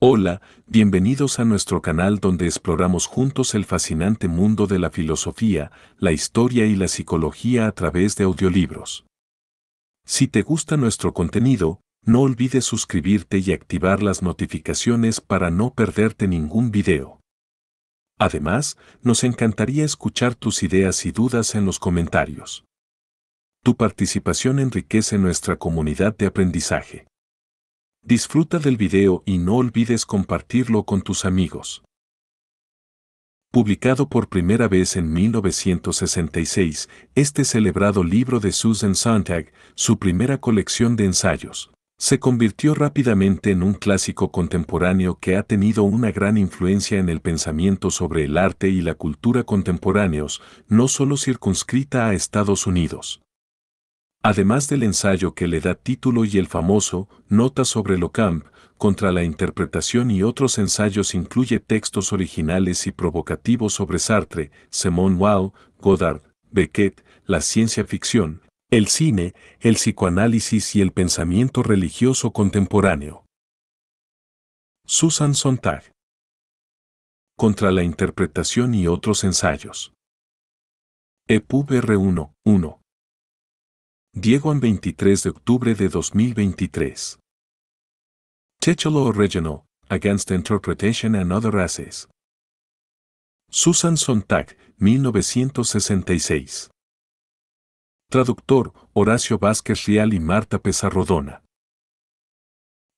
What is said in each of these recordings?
Hola, bienvenidos a nuestro canal donde exploramos juntos el fascinante mundo de la filosofía, la historia y la psicología a través de audiolibros. Si te gusta nuestro contenido, no olvides suscribirte y activar las notificaciones para no perderte ningún video. Además, nos encantaría escuchar tus ideas y dudas en los comentarios. Tu participación enriquece nuestra comunidad de aprendizaje. Disfruta del video y no olvides compartirlo con tus amigos. Publicado por primera vez en 1966, este celebrado libro de Susan Sontag, su primera colección de ensayos, se convirtió rápidamente en un clásico contemporáneo que ha tenido una gran influencia en el pensamiento sobre el arte y la cultura contemporáneos, no solo circunscrita a Estados Unidos además del ensayo que le da título y el famoso Notas sobre Locamp, contra la interpretación y otros ensayos incluye textos originales y provocativos sobre Sartre, Simone Weil, Godard, Beckett, la ciencia ficción, el cine, el psicoanálisis y el pensamiento religioso contemporáneo. Susan Sontag. Contra la interpretación y otros ensayos. EPUB R1, 1. Diego en 23 de octubre de 2023. Checholo Original, Against Interpretation and Other Races. Susan Sontag, 1966. Traductor, Horacio Vázquez Rial y Marta Pesarrodona.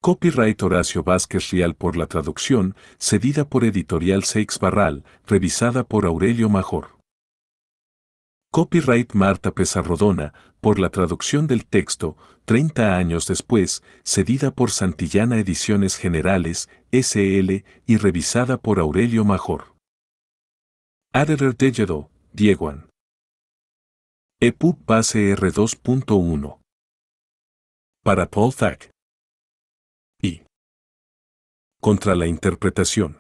Copyright Horacio Vázquez Rial por la traducción, cedida por Editorial Seix Barral, revisada por Aurelio Major. Copyright Marta Pesarrodona, por la traducción del texto, 30 años después, cedida por Santillana Ediciones Generales, SL, y revisada por Aurelio Major. Aderer Digital, Dieguan. EPUB base R2.1. Para Paul Thack. Y. Contra la interpretación.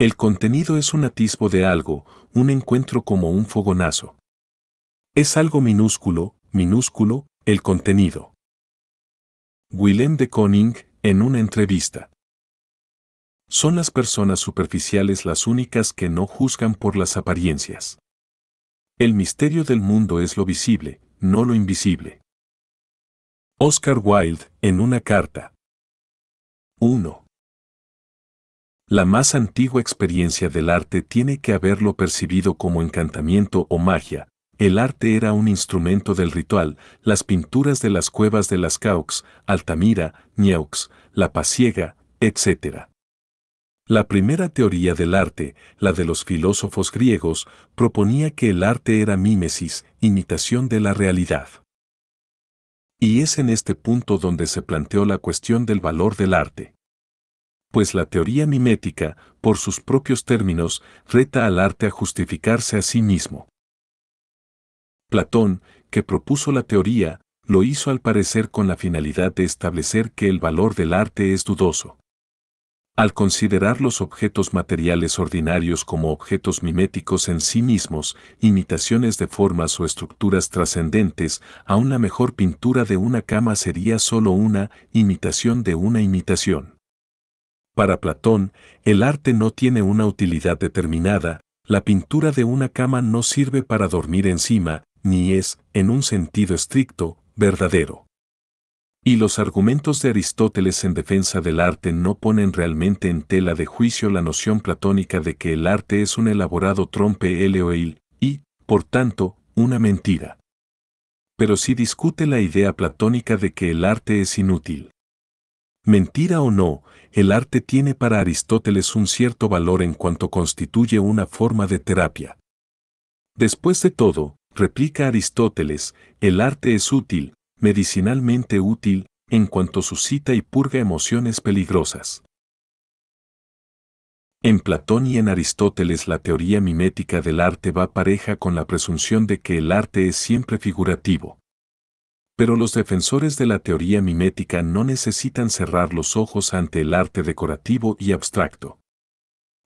El contenido es un atisbo de algo, un encuentro como un fogonazo. Es algo minúsculo, minúsculo, el contenido. Willem de Koning, en una entrevista. Son las personas superficiales las únicas que no juzgan por las apariencias. El misterio del mundo es lo visible, no lo invisible. Oscar Wilde, en una carta. 1. La más antigua experiencia del arte tiene que haberlo percibido como encantamiento o magia. El arte era un instrumento del ritual, las pinturas de las cuevas de las Caux, Altamira, Nieux, La Pasiega, etc. La primera teoría del arte, la de los filósofos griegos, proponía que el arte era mímesis, imitación de la realidad. Y es en este punto donde se planteó la cuestión del valor del arte pues la teoría mimética, por sus propios términos, reta al arte a justificarse a sí mismo. Platón, que propuso la teoría, lo hizo al parecer con la finalidad de establecer que el valor del arte es dudoso. Al considerar los objetos materiales ordinarios como objetos miméticos en sí mismos, imitaciones de formas o estructuras trascendentes, a una mejor pintura de una cama sería solo una imitación de una imitación. Para Platón, el arte no tiene una utilidad determinada, la pintura de una cama no sirve para dormir encima, ni es, en un sentido estricto, verdadero. Y los argumentos de Aristóteles en defensa del arte no ponen realmente en tela de juicio la noción platónica de que el arte es un elaborado trompe eleoil y, por tanto, una mentira. Pero sí discute la idea platónica de que el arte es inútil. Mentira o no, el arte tiene para Aristóteles un cierto valor en cuanto constituye una forma de terapia. Después de todo, replica Aristóteles, el arte es útil, medicinalmente útil, en cuanto suscita y purga emociones peligrosas. En Platón y en Aristóteles la teoría mimética del arte va pareja con la presunción de que el arte es siempre figurativo. Pero los defensores de la teoría mimética no necesitan cerrar los ojos ante el arte decorativo y abstracto.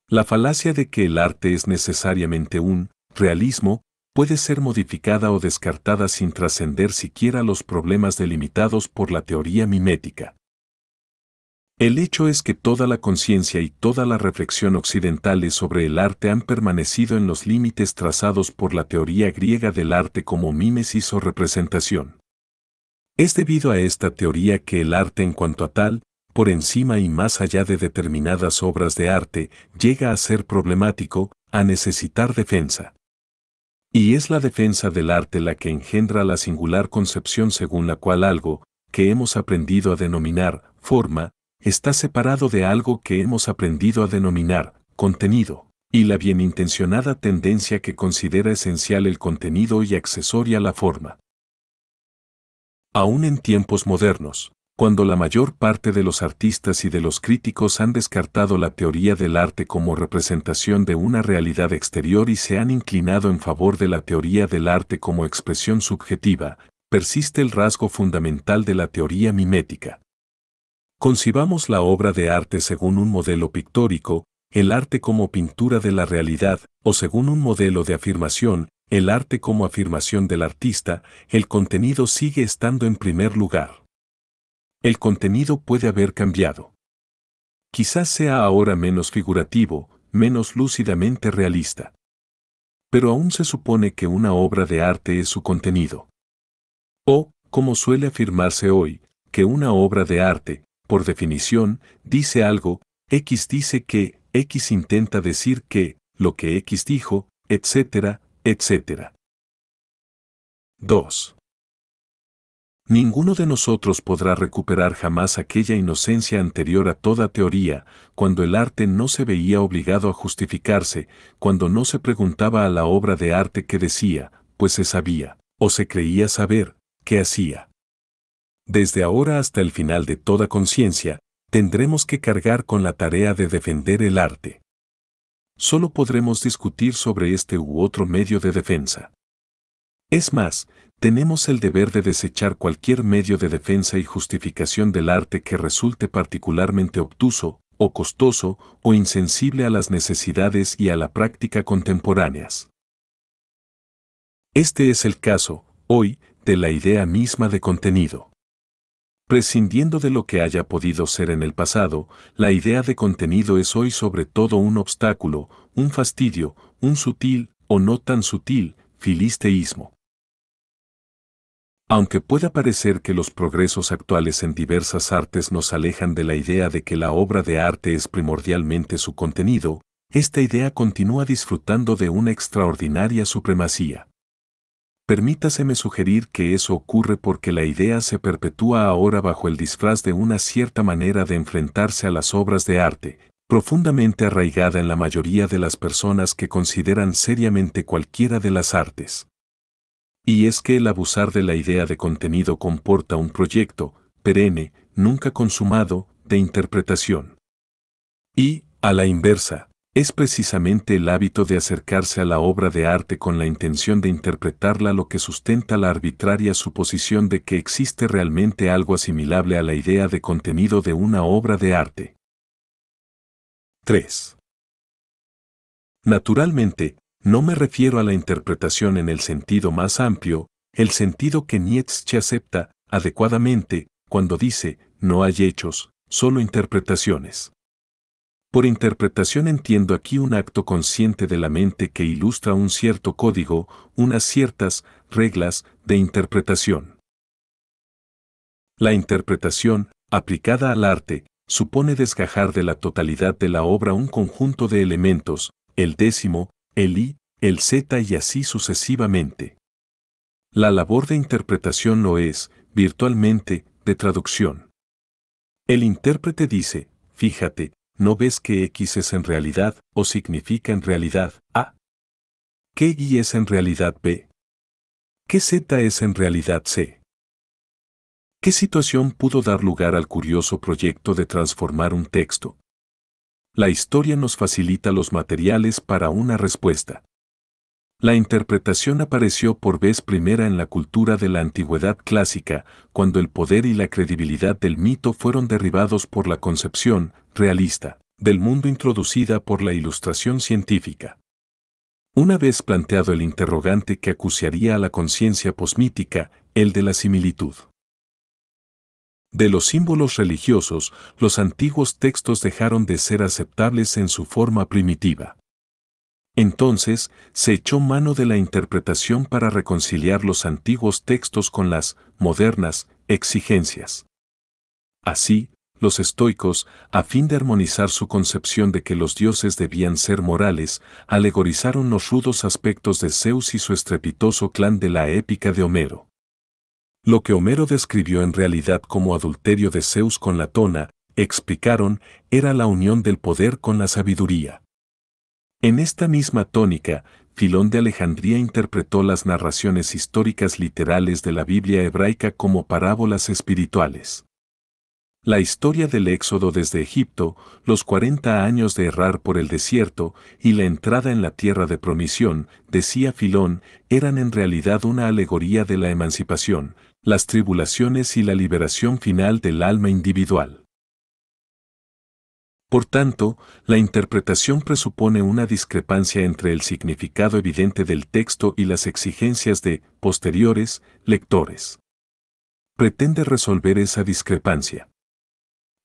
La falacia de que el arte es necesariamente un realismo puede ser modificada o descartada sin trascender siquiera los problemas delimitados por la teoría mimética. El hecho es que toda la conciencia y toda la reflexión occidentales sobre el arte han permanecido en los límites trazados por la teoría griega del arte como mímesis o representación. Es debido a esta teoría que el arte en cuanto a tal, por encima y más allá de determinadas obras de arte, llega a ser problemático, a necesitar defensa. Y es la defensa del arte la que engendra la singular concepción según la cual algo, que hemos aprendido a denominar forma, está separado de algo que hemos aprendido a denominar contenido, y la bienintencionada tendencia que considera esencial el contenido y accesoria la forma. Aún en tiempos modernos, cuando la mayor parte de los artistas y de los críticos han descartado la teoría del arte como representación de una realidad exterior y se han inclinado en favor de la teoría del arte como expresión subjetiva, persiste el rasgo fundamental de la teoría mimética. Concibamos la obra de arte según un modelo pictórico, el arte como pintura de la realidad, o según un modelo de afirmación, el arte como afirmación del artista, el contenido sigue estando en primer lugar. El contenido puede haber cambiado. Quizás sea ahora menos figurativo, menos lúcidamente realista. Pero aún se supone que una obra de arte es su contenido. O, como suele afirmarse hoy, que una obra de arte, por definición, dice algo, X dice que, X intenta decir que, lo que X dijo, etc., etc. 2. Ninguno de nosotros podrá recuperar jamás aquella inocencia anterior a toda teoría, cuando el arte no se veía obligado a justificarse, cuando no se preguntaba a la obra de arte que decía, pues se sabía, o se creía saber, qué hacía. Desde ahora hasta el final de toda conciencia, tendremos que cargar con la tarea de defender el arte solo podremos discutir sobre este u otro medio de defensa. Es más, tenemos el deber de desechar cualquier medio de defensa y justificación del arte que resulte particularmente obtuso, o costoso, o insensible a las necesidades y a la práctica contemporáneas. Este es el caso, hoy, de la idea misma de contenido. Prescindiendo de lo que haya podido ser en el pasado, la idea de contenido es hoy sobre todo un obstáculo, un fastidio, un sutil, o no tan sutil, filisteísmo. Aunque pueda parecer que los progresos actuales en diversas artes nos alejan de la idea de que la obra de arte es primordialmente su contenido, esta idea continúa disfrutando de una extraordinaria supremacía. Permítaseme sugerir que eso ocurre porque la idea se perpetúa ahora bajo el disfraz de una cierta manera de enfrentarse a las obras de arte, profundamente arraigada en la mayoría de las personas que consideran seriamente cualquiera de las artes. Y es que el abusar de la idea de contenido comporta un proyecto, perenne, nunca consumado, de interpretación. Y, a la inversa, es precisamente el hábito de acercarse a la obra de arte con la intención de interpretarla lo que sustenta la arbitraria suposición de que existe realmente algo asimilable a la idea de contenido de una obra de arte. 3. Naturalmente, no me refiero a la interpretación en el sentido más amplio, el sentido que Nietzsche acepta, adecuadamente, cuando dice, no hay hechos, solo interpretaciones. Por interpretación entiendo aquí un acto consciente de la mente que ilustra un cierto código, unas ciertas reglas de interpretación. La interpretación, aplicada al arte, supone desgajar de la totalidad de la obra un conjunto de elementos, el décimo, el i, el z y así sucesivamente. La labor de interpretación no es, virtualmente, de traducción. El intérprete dice, fíjate, ¿no ves que X es en realidad, o significa en realidad, A? ¿Qué Y es en realidad B? ¿Qué Z es en realidad C? ¿Qué situación pudo dar lugar al curioso proyecto de transformar un texto? La historia nos facilita los materiales para una respuesta. La interpretación apareció por vez primera en la cultura de la antigüedad clásica, cuando el poder y la credibilidad del mito fueron derribados por la concepción, realista, del mundo introducida por la ilustración científica. Una vez planteado el interrogante que acuciaría a la conciencia posmítica, el de la similitud. De los símbolos religiosos, los antiguos textos dejaron de ser aceptables en su forma primitiva. Entonces, se echó mano de la interpretación para reconciliar los antiguos textos con las modernas exigencias. Así, los estoicos, a fin de armonizar su concepción de que los dioses debían ser morales, alegorizaron los rudos aspectos de Zeus y su estrepitoso clan de la épica de Homero. Lo que Homero describió en realidad como adulterio de Zeus con la tona, explicaron, era la unión del poder con la sabiduría. En esta misma tónica, Filón de Alejandría interpretó las narraciones históricas literales de la Biblia hebraica como parábolas espirituales. La historia del éxodo desde Egipto, los 40 años de errar por el desierto y la entrada en la tierra de promisión, decía Filón, eran en realidad una alegoría de la emancipación, las tribulaciones y la liberación final del alma individual. Por tanto, la interpretación presupone una discrepancia entre el significado evidente del texto y las exigencias de posteriores lectores. Pretende resolver esa discrepancia.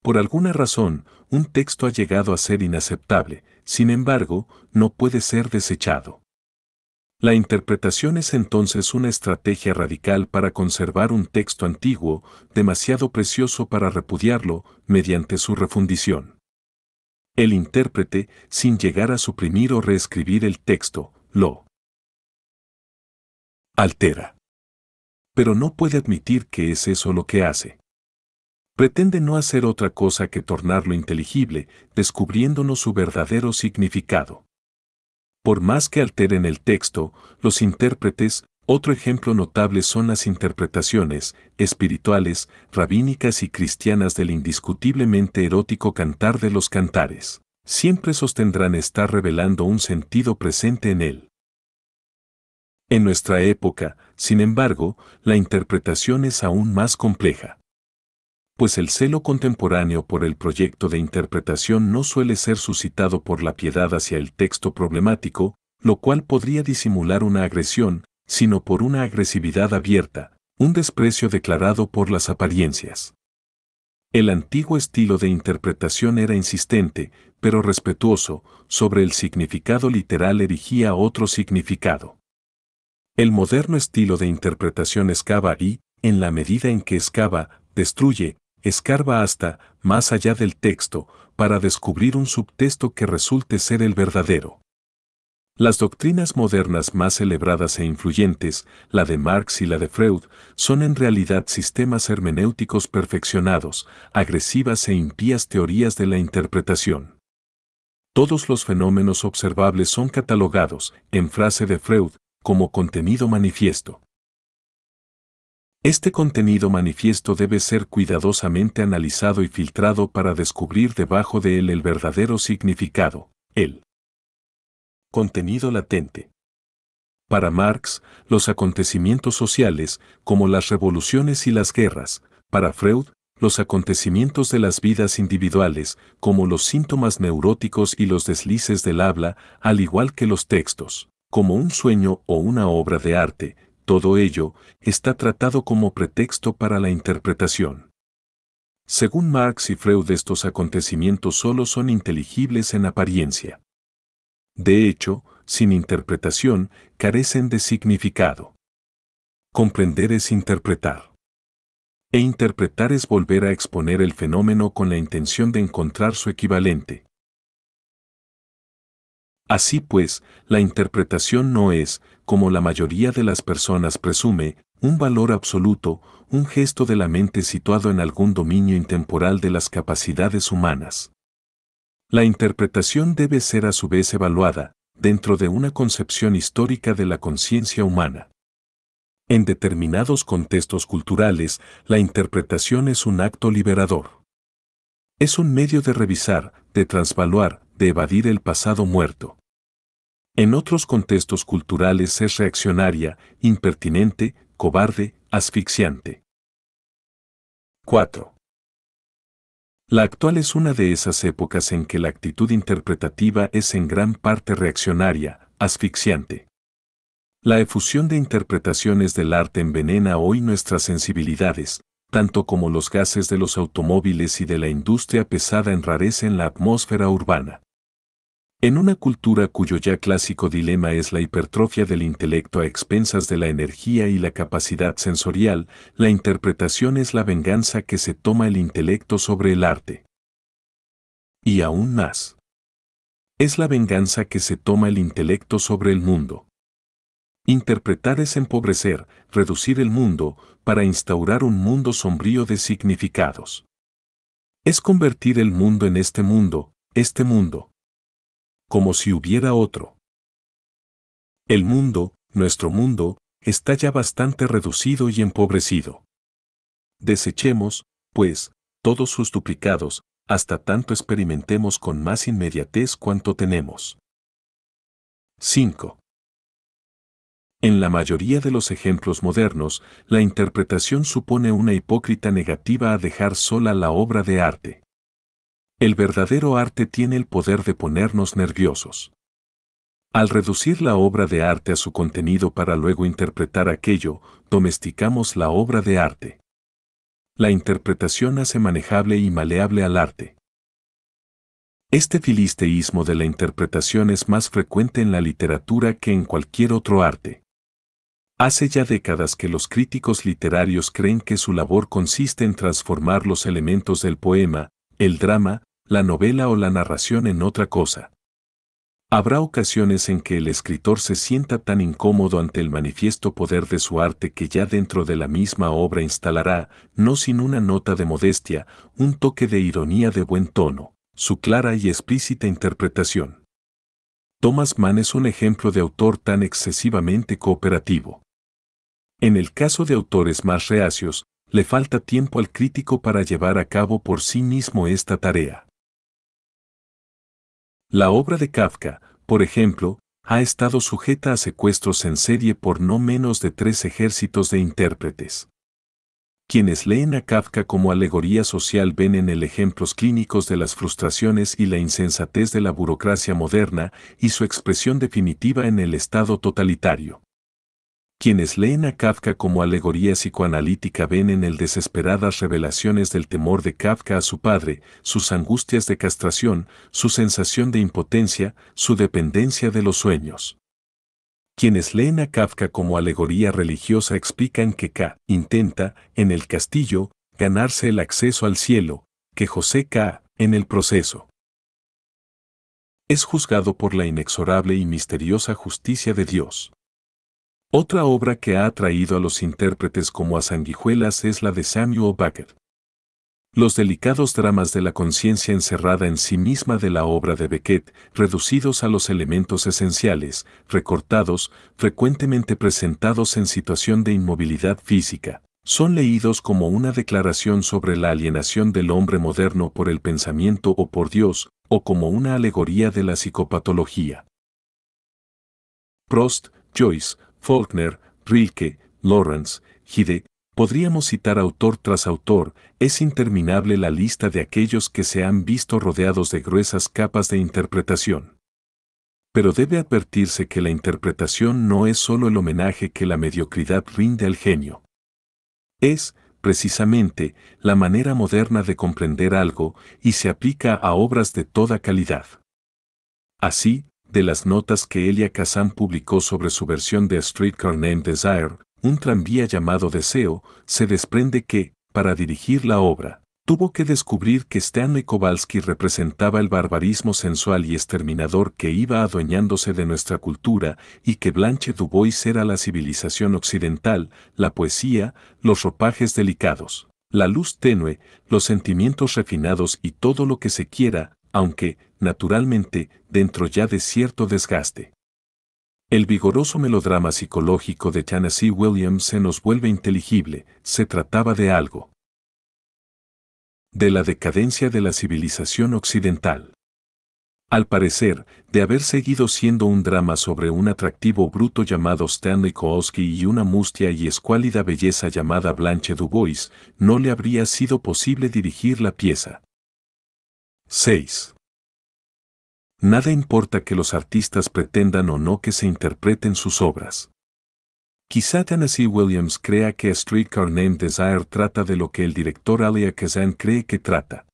Por alguna razón, un texto ha llegado a ser inaceptable, sin embargo, no puede ser desechado. La interpretación es entonces una estrategia radical para conservar un texto antiguo, demasiado precioso para repudiarlo, mediante su refundición. El intérprete, sin llegar a suprimir o reescribir el texto, lo altera. Pero no puede admitir que es eso lo que hace pretende no hacer otra cosa que tornarlo inteligible, descubriéndonos su verdadero significado. Por más que alteren el texto, los intérpretes, otro ejemplo notable son las interpretaciones espirituales, rabínicas y cristianas del indiscutiblemente erótico cantar de los cantares. Siempre sostendrán estar revelando un sentido presente en él. En nuestra época, sin embargo, la interpretación es aún más compleja pues el celo contemporáneo por el proyecto de interpretación no suele ser suscitado por la piedad hacia el texto problemático, lo cual podría disimular una agresión, sino por una agresividad abierta, un desprecio declarado por las apariencias. El antiguo estilo de interpretación era insistente, pero respetuoso, sobre el significado literal erigía otro significado. El moderno estilo de interpretación excava y, en la medida en que excava, destruye, Escarba hasta, más allá del texto, para descubrir un subtexto que resulte ser el verdadero. Las doctrinas modernas más celebradas e influyentes, la de Marx y la de Freud, son en realidad sistemas hermenéuticos perfeccionados, agresivas e impías teorías de la interpretación. Todos los fenómenos observables son catalogados, en frase de Freud, como contenido manifiesto. Este contenido manifiesto debe ser cuidadosamente analizado y filtrado para descubrir debajo de él el verdadero significado, el contenido latente. Para Marx, los acontecimientos sociales, como las revoluciones y las guerras, para Freud, los acontecimientos de las vidas individuales, como los síntomas neuróticos y los deslices del habla, al igual que los textos, como un sueño o una obra de arte, todo ello está tratado como pretexto para la interpretación. Según Marx y Freud, estos acontecimientos solo son inteligibles en apariencia. De hecho, sin interpretación, carecen de significado. Comprender es interpretar. E interpretar es volver a exponer el fenómeno con la intención de encontrar su equivalente. Así pues, la interpretación no es, como la mayoría de las personas presume, un valor absoluto, un gesto de la mente situado en algún dominio intemporal de las capacidades humanas. La interpretación debe ser a su vez evaluada, dentro de una concepción histórica de la conciencia humana. En determinados contextos culturales, la interpretación es un acto liberador. Es un medio de revisar, de transvaluar, de evadir el pasado muerto. En otros contextos culturales es reaccionaria, impertinente, cobarde, asfixiante. 4. La actual es una de esas épocas en que la actitud interpretativa es en gran parte reaccionaria, asfixiante. La efusión de interpretaciones del arte envenena hoy nuestras sensibilidades, tanto como los gases de los automóviles y de la industria pesada enrarecen la atmósfera urbana. En una cultura cuyo ya clásico dilema es la hipertrofia del intelecto a expensas de la energía y la capacidad sensorial, la interpretación es la venganza que se toma el intelecto sobre el arte. Y aún más. Es la venganza que se toma el intelecto sobre el mundo. Interpretar es empobrecer, reducir el mundo, para instaurar un mundo sombrío de significados. Es convertir el mundo en este mundo, este mundo, como si hubiera otro. El mundo, nuestro mundo, está ya bastante reducido y empobrecido. Desechemos, pues, todos sus duplicados, hasta tanto experimentemos con más inmediatez cuanto tenemos. 5. En la mayoría de los ejemplos modernos, la interpretación supone una hipócrita negativa a dejar sola la obra de arte. El verdadero arte tiene el poder de ponernos nerviosos. Al reducir la obra de arte a su contenido para luego interpretar aquello, domesticamos la obra de arte. La interpretación hace manejable y maleable al arte. Este filisteísmo de la interpretación es más frecuente en la literatura que en cualquier otro arte. Hace ya décadas que los críticos literarios creen que su labor consiste en transformar los elementos del poema, el drama, la novela o la narración en otra cosa. Habrá ocasiones en que el escritor se sienta tan incómodo ante el manifiesto poder de su arte que ya dentro de la misma obra instalará, no sin una nota de modestia, un toque de ironía de buen tono, su clara y explícita interpretación. Thomas Mann es un ejemplo de autor tan excesivamente cooperativo. En el caso de autores más reacios, le falta tiempo al crítico para llevar a cabo por sí mismo esta tarea. La obra de Kafka, por ejemplo, ha estado sujeta a secuestros en serie por no menos de tres ejércitos de intérpretes. Quienes leen a Kafka como alegoría social ven en el ejemplos clínicos de las frustraciones y la insensatez de la burocracia moderna y su expresión definitiva en el Estado totalitario. Quienes leen a Kafka como alegoría psicoanalítica ven en el desesperadas revelaciones del temor de Kafka a su padre, sus angustias de castración, su sensación de impotencia, su dependencia de los sueños. Quienes leen a Kafka como alegoría religiosa explican que K intenta, en el castillo, ganarse el acceso al cielo, que José K, en el proceso, es juzgado por la inexorable y misteriosa justicia de Dios. Otra obra que ha atraído a los intérpretes como a sanguijuelas es la de Samuel Beckett. Los delicados dramas de la conciencia encerrada en sí misma de la obra de Beckett, reducidos a los elementos esenciales, recortados, frecuentemente presentados en situación de inmovilidad física, son leídos como una declaración sobre la alienación del hombre moderno por el pensamiento o por Dios, o como una alegoría de la psicopatología. Prost, Joyce, Faulkner, Rilke, Lawrence, Hide, podríamos citar autor tras autor, es interminable la lista de aquellos que se han visto rodeados de gruesas capas de interpretación. Pero debe advertirse que la interpretación no es solo el homenaje que la mediocridad rinde al genio. Es, precisamente, la manera moderna de comprender algo y se aplica a obras de toda calidad. Así, de las notas que Elia Kazan publicó sobre su versión de Street Streetcar Named Desire, un tranvía llamado Deseo, se desprende que, para dirigir la obra, tuvo que descubrir que Stanley Kowalski representaba el barbarismo sensual y exterminador que iba adueñándose de nuestra cultura y que Blanche Dubois era la civilización occidental, la poesía, los ropajes delicados, la luz tenue, los sentimientos refinados y todo lo que se quiera, aunque, naturalmente, dentro ya de cierto desgaste. El vigoroso melodrama psicológico de Tennessee Williams se nos vuelve inteligible, se trataba de algo. De la decadencia de la civilización occidental. Al parecer, de haber seguido siendo un drama sobre un atractivo bruto llamado Stanley Kowalski y una mustia y escuálida belleza llamada Blanche Dubois, no le habría sido posible dirigir la pieza. 6. Nada importa que los artistas pretendan o no que se interpreten sus obras. Quizá Tennessee Williams crea que Streetcar Named Desire trata de lo que el director Alia Kazan cree que trata.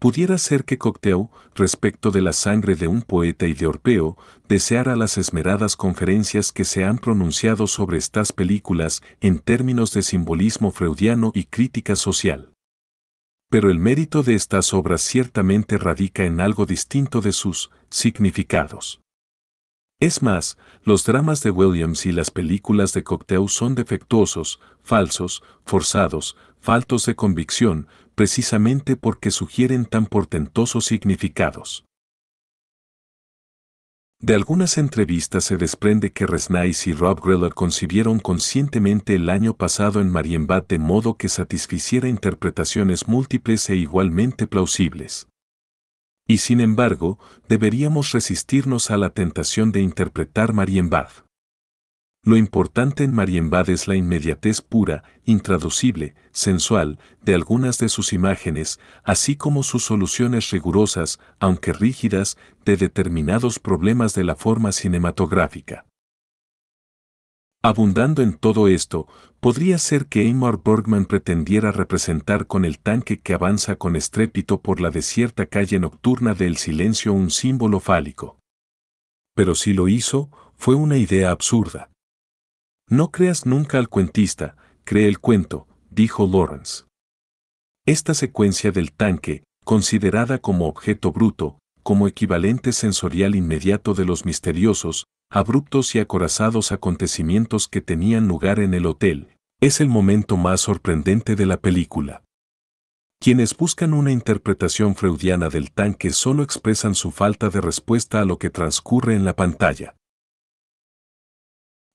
Pudiera ser que Cocteau, respecto de la sangre de un poeta y de Orpeo, deseara las esmeradas conferencias que se han pronunciado sobre estas películas en términos de simbolismo freudiano y crítica social pero el mérito de estas obras ciertamente radica en algo distinto de sus significados. Es más, los dramas de Williams y las películas de Cocteau son defectuosos, falsos, forzados, faltos de convicción, precisamente porque sugieren tan portentosos significados. De algunas entrevistas se desprende que Resnice y Rob Griller concibieron conscientemente el año pasado en Marienbad de modo que satisficiera interpretaciones múltiples e igualmente plausibles. Y sin embargo, deberíamos resistirnos a la tentación de interpretar Marienbad. Lo importante en Marienbad es la inmediatez pura, intraducible, sensual, de algunas de sus imágenes, así como sus soluciones rigurosas, aunque rígidas, de determinados problemas de la forma cinematográfica. Abundando en todo esto, podría ser que Eymar Bergman pretendiera representar con el tanque que avanza con estrépito por la desierta calle nocturna del silencio un símbolo fálico. Pero si lo hizo, fue una idea absurda no creas nunca al cuentista, cree el cuento, dijo Lawrence. Esta secuencia del tanque, considerada como objeto bruto, como equivalente sensorial inmediato de los misteriosos, abruptos y acorazados acontecimientos que tenían lugar en el hotel, es el momento más sorprendente de la película. Quienes buscan una interpretación freudiana del tanque solo expresan su falta de respuesta a lo que transcurre en la pantalla.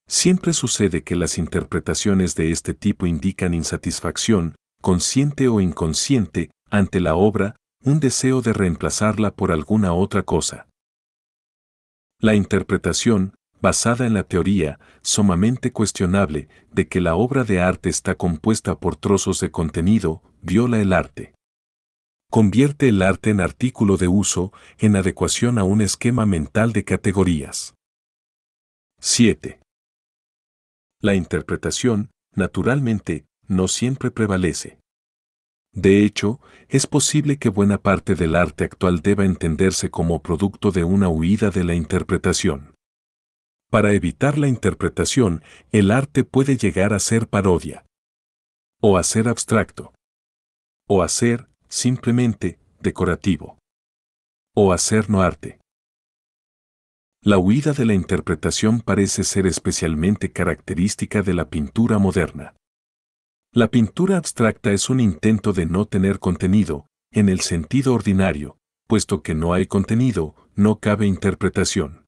Siempre sucede que las interpretaciones de este tipo indican insatisfacción, consciente o inconsciente, ante la obra, un deseo de reemplazarla por alguna otra cosa. La interpretación, basada en la teoría, sumamente cuestionable, de que la obra de arte está compuesta por trozos de contenido, viola el arte. Convierte el arte en artículo de uso, en adecuación a un esquema mental de categorías. 7. La interpretación, naturalmente, no siempre prevalece. De hecho, es posible que buena parte del arte actual deba entenderse como producto de una huida de la interpretación. Para evitar la interpretación, el arte puede llegar a ser parodia, o a ser abstracto, o a ser, simplemente, decorativo, o a ser no arte. La huida de la interpretación parece ser especialmente característica de la pintura moderna. La pintura abstracta es un intento de no tener contenido, en el sentido ordinario, puesto que no hay contenido, no cabe interpretación.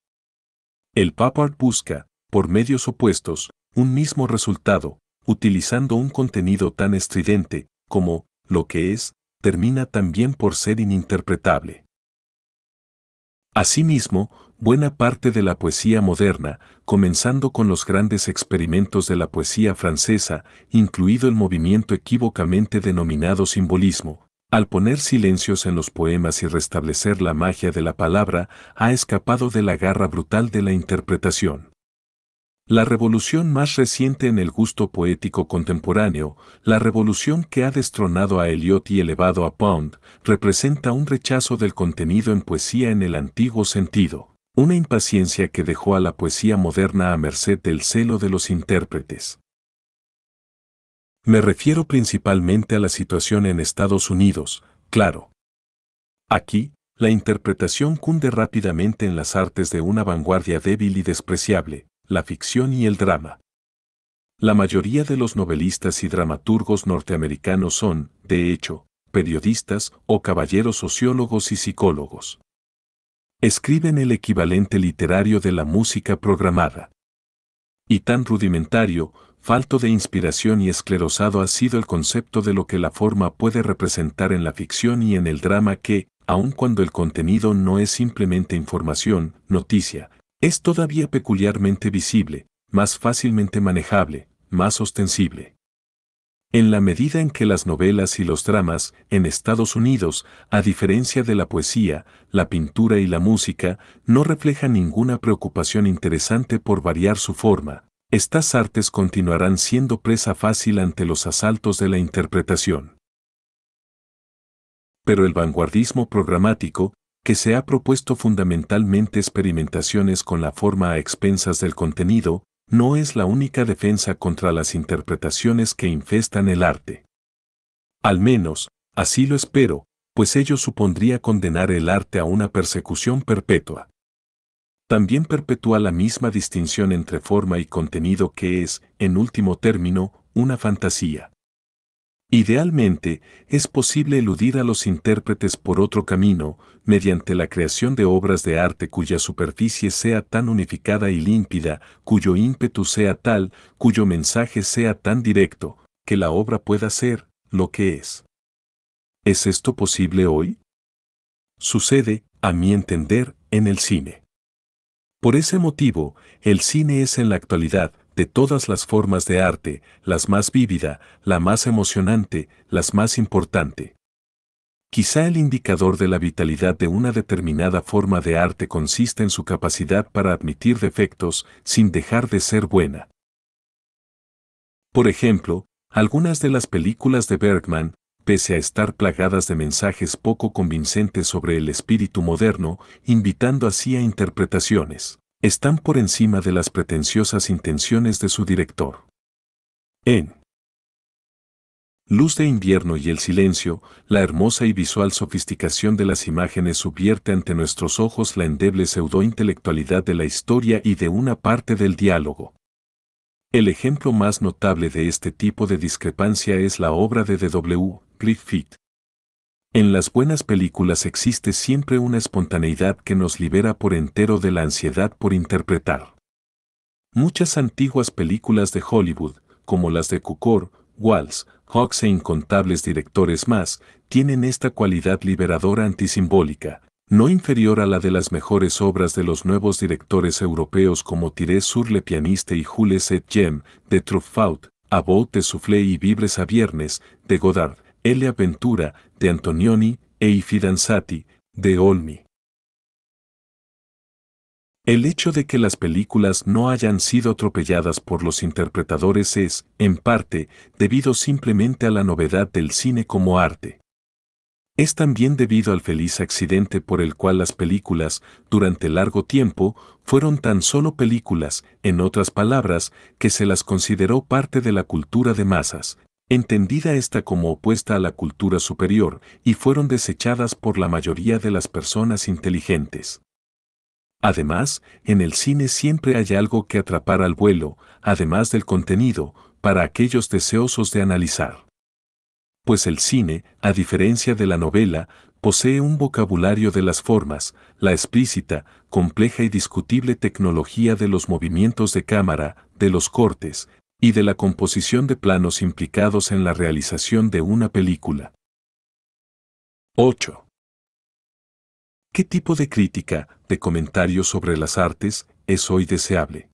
El pop art busca, por medios opuestos, un mismo resultado, utilizando un contenido tan estridente, como, lo que es, termina también por ser ininterpretable. Asimismo, buena parte de la poesía moderna, comenzando con los grandes experimentos de la poesía francesa, incluido el movimiento equívocamente denominado simbolismo, al poner silencios en los poemas y restablecer la magia de la palabra, ha escapado de la garra brutal de la interpretación. La revolución más reciente en el gusto poético contemporáneo, la revolución que ha destronado a Eliot y elevado a Pound, representa un rechazo del contenido en poesía en el antiguo sentido una impaciencia que dejó a la poesía moderna a merced del celo de los intérpretes. Me refiero principalmente a la situación en Estados Unidos, claro. Aquí, la interpretación cunde rápidamente en las artes de una vanguardia débil y despreciable, la ficción y el drama. La mayoría de los novelistas y dramaturgos norteamericanos son, de hecho, periodistas o caballeros sociólogos y psicólogos escriben el equivalente literario de la música programada. Y tan rudimentario, falto de inspiración y esclerosado ha sido el concepto de lo que la forma puede representar en la ficción y en el drama que, aun cuando el contenido no es simplemente información, noticia, es todavía peculiarmente visible, más fácilmente manejable, más ostensible. En la medida en que las novelas y los dramas en Estados Unidos, a diferencia de la poesía, la pintura y la música, no reflejan ninguna preocupación interesante por variar su forma, estas artes continuarán siendo presa fácil ante los asaltos de la interpretación. Pero el vanguardismo programático, que se ha propuesto fundamentalmente experimentaciones con la forma a expensas del contenido, no es la única defensa contra las interpretaciones que infestan el arte. Al menos, así lo espero, pues ello supondría condenar el arte a una persecución perpetua. También perpetúa la misma distinción entre forma y contenido que es, en último término, una fantasía. Idealmente, es posible eludir a los intérpretes por otro camino, mediante la creación de obras de arte cuya superficie sea tan unificada y límpida, cuyo ímpetu sea tal, cuyo mensaje sea tan directo, que la obra pueda ser lo que es. ¿Es esto posible hoy? Sucede, a mi entender, en el cine. Por ese motivo, el cine es en la actualidad, de todas las formas de arte, las más vívida, la más emocionante, las más importante. Quizá el indicador de la vitalidad de una determinada forma de arte consiste en su capacidad para admitir defectos sin dejar de ser buena. Por ejemplo, algunas de las películas de Bergman, pese a estar plagadas de mensajes poco convincentes sobre el espíritu moderno, invitando así a interpretaciones están por encima de las pretenciosas intenciones de su director. En Luz de invierno y el silencio, la hermosa y visual sofisticación de las imágenes subvierte ante nuestros ojos la endeble pseudointelectualidad de la historia y de una parte del diálogo. El ejemplo más notable de este tipo de discrepancia es la obra de D.W. Griffith, en las buenas películas existe siempre una espontaneidad que nos libera por entero de la ansiedad por interpretar. Muchas antiguas películas de Hollywood, como las de Cukor, Waltz, Hawks e incontables directores más, tienen esta cualidad liberadora antisimbólica, no inferior a la de las mejores obras de los nuevos directores europeos como Tiré sur le pianiste y Jules et Gem, de Truffaut, About de Soufflé y Vibres a Viernes, de Godard, Elia Aventura, de Antonioni e I de Olmi. El hecho de que las películas no hayan sido atropelladas por los interpretadores es, en parte, debido simplemente a la novedad del cine como arte. Es también debido al feliz accidente por el cual las películas, durante largo tiempo, fueron tan solo películas, en otras palabras, que se las consideró parte de la cultura de masas, entendida esta como opuesta a la cultura superior, y fueron desechadas por la mayoría de las personas inteligentes. Además, en el cine siempre hay algo que atrapar al vuelo, además del contenido, para aquellos deseosos de analizar. Pues el cine, a diferencia de la novela, posee un vocabulario de las formas, la explícita, compleja y discutible tecnología de los movimientos de cámara, de los cortes, y de la composición de planos implicados en la realización de una película. 8. ¿Qué tipo de crítica, de comentario sobre las artes, es hoy deseable?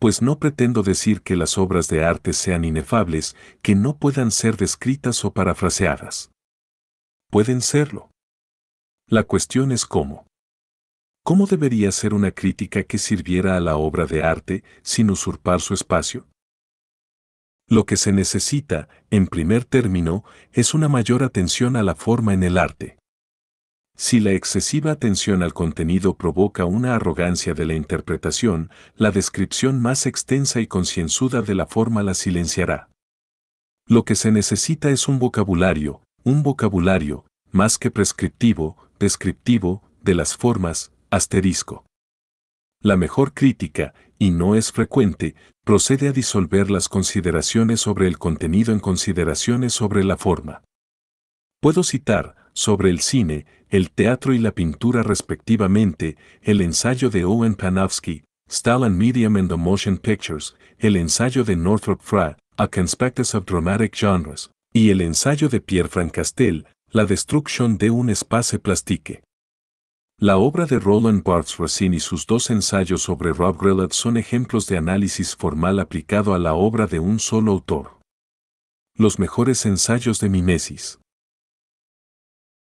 Pues no pretendo decir que las obras de arte sean inefables, que no puedan ser descritas o parafraseadas. Pueden serlo. La cuestión es cómo. ¿Cómo debería ser una crítica que sirviera a la obra de arte sin usurpar su espacio? Lo que se necesita, en primer término, es una mayor atención a la forma en el arte. Si la excesiva atención al contenido provoca una arrogancia de la interpretación, la descripción más extensa y concienzuda de la forma la silenciará. Lo que se necesita es un vocabulario, un vocabulario, más que prescriptivo, descriptivo, de las formas, asterisco. La mejor crítica y no es frecuente, procede a disolver las consideraciones sobre el contenido en consideraciones sobre la forma. Puedo citar, sobre el cine, el teatro y la pintura respectivamente, el ensayo de Owen Panofsky, Style and Medium and the Motion Pictures, el ensayo de Northrop Frye, A Conspectus of Dramatic Genres, y el ensayo de Pierre Francastel, La Destrucción de un Espacio Plastique. La obra de Roland Barthes Racine y sus dos ensayos sobre Rob Grellet son ejemplos de análisis formal aplicado a la obra de un solo autor. Los mejores ensayos de Mimesis.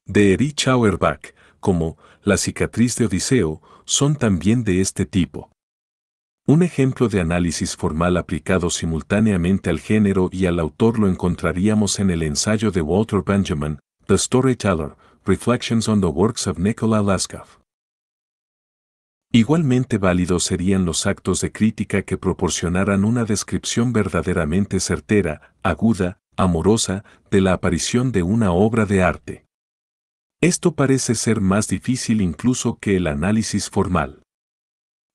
De Erich Auerbach, como La cicatriz de Odiseo, son también de este tipo. Un ejemplo de análisis formal aplicado simultáneamente al género y al autor lo encontraríamos en el ensayo de Walter Benjamin, The Storyteller, Reflections on the Works of Nikola Laskov. Igualmente válidos serían los actos de crítica que proporcionaran una descripción verdaderamente certera, aguda, amorosa, de la aparición de una obra de arte. Esto parece ser más difícil incluso que el análisis formal.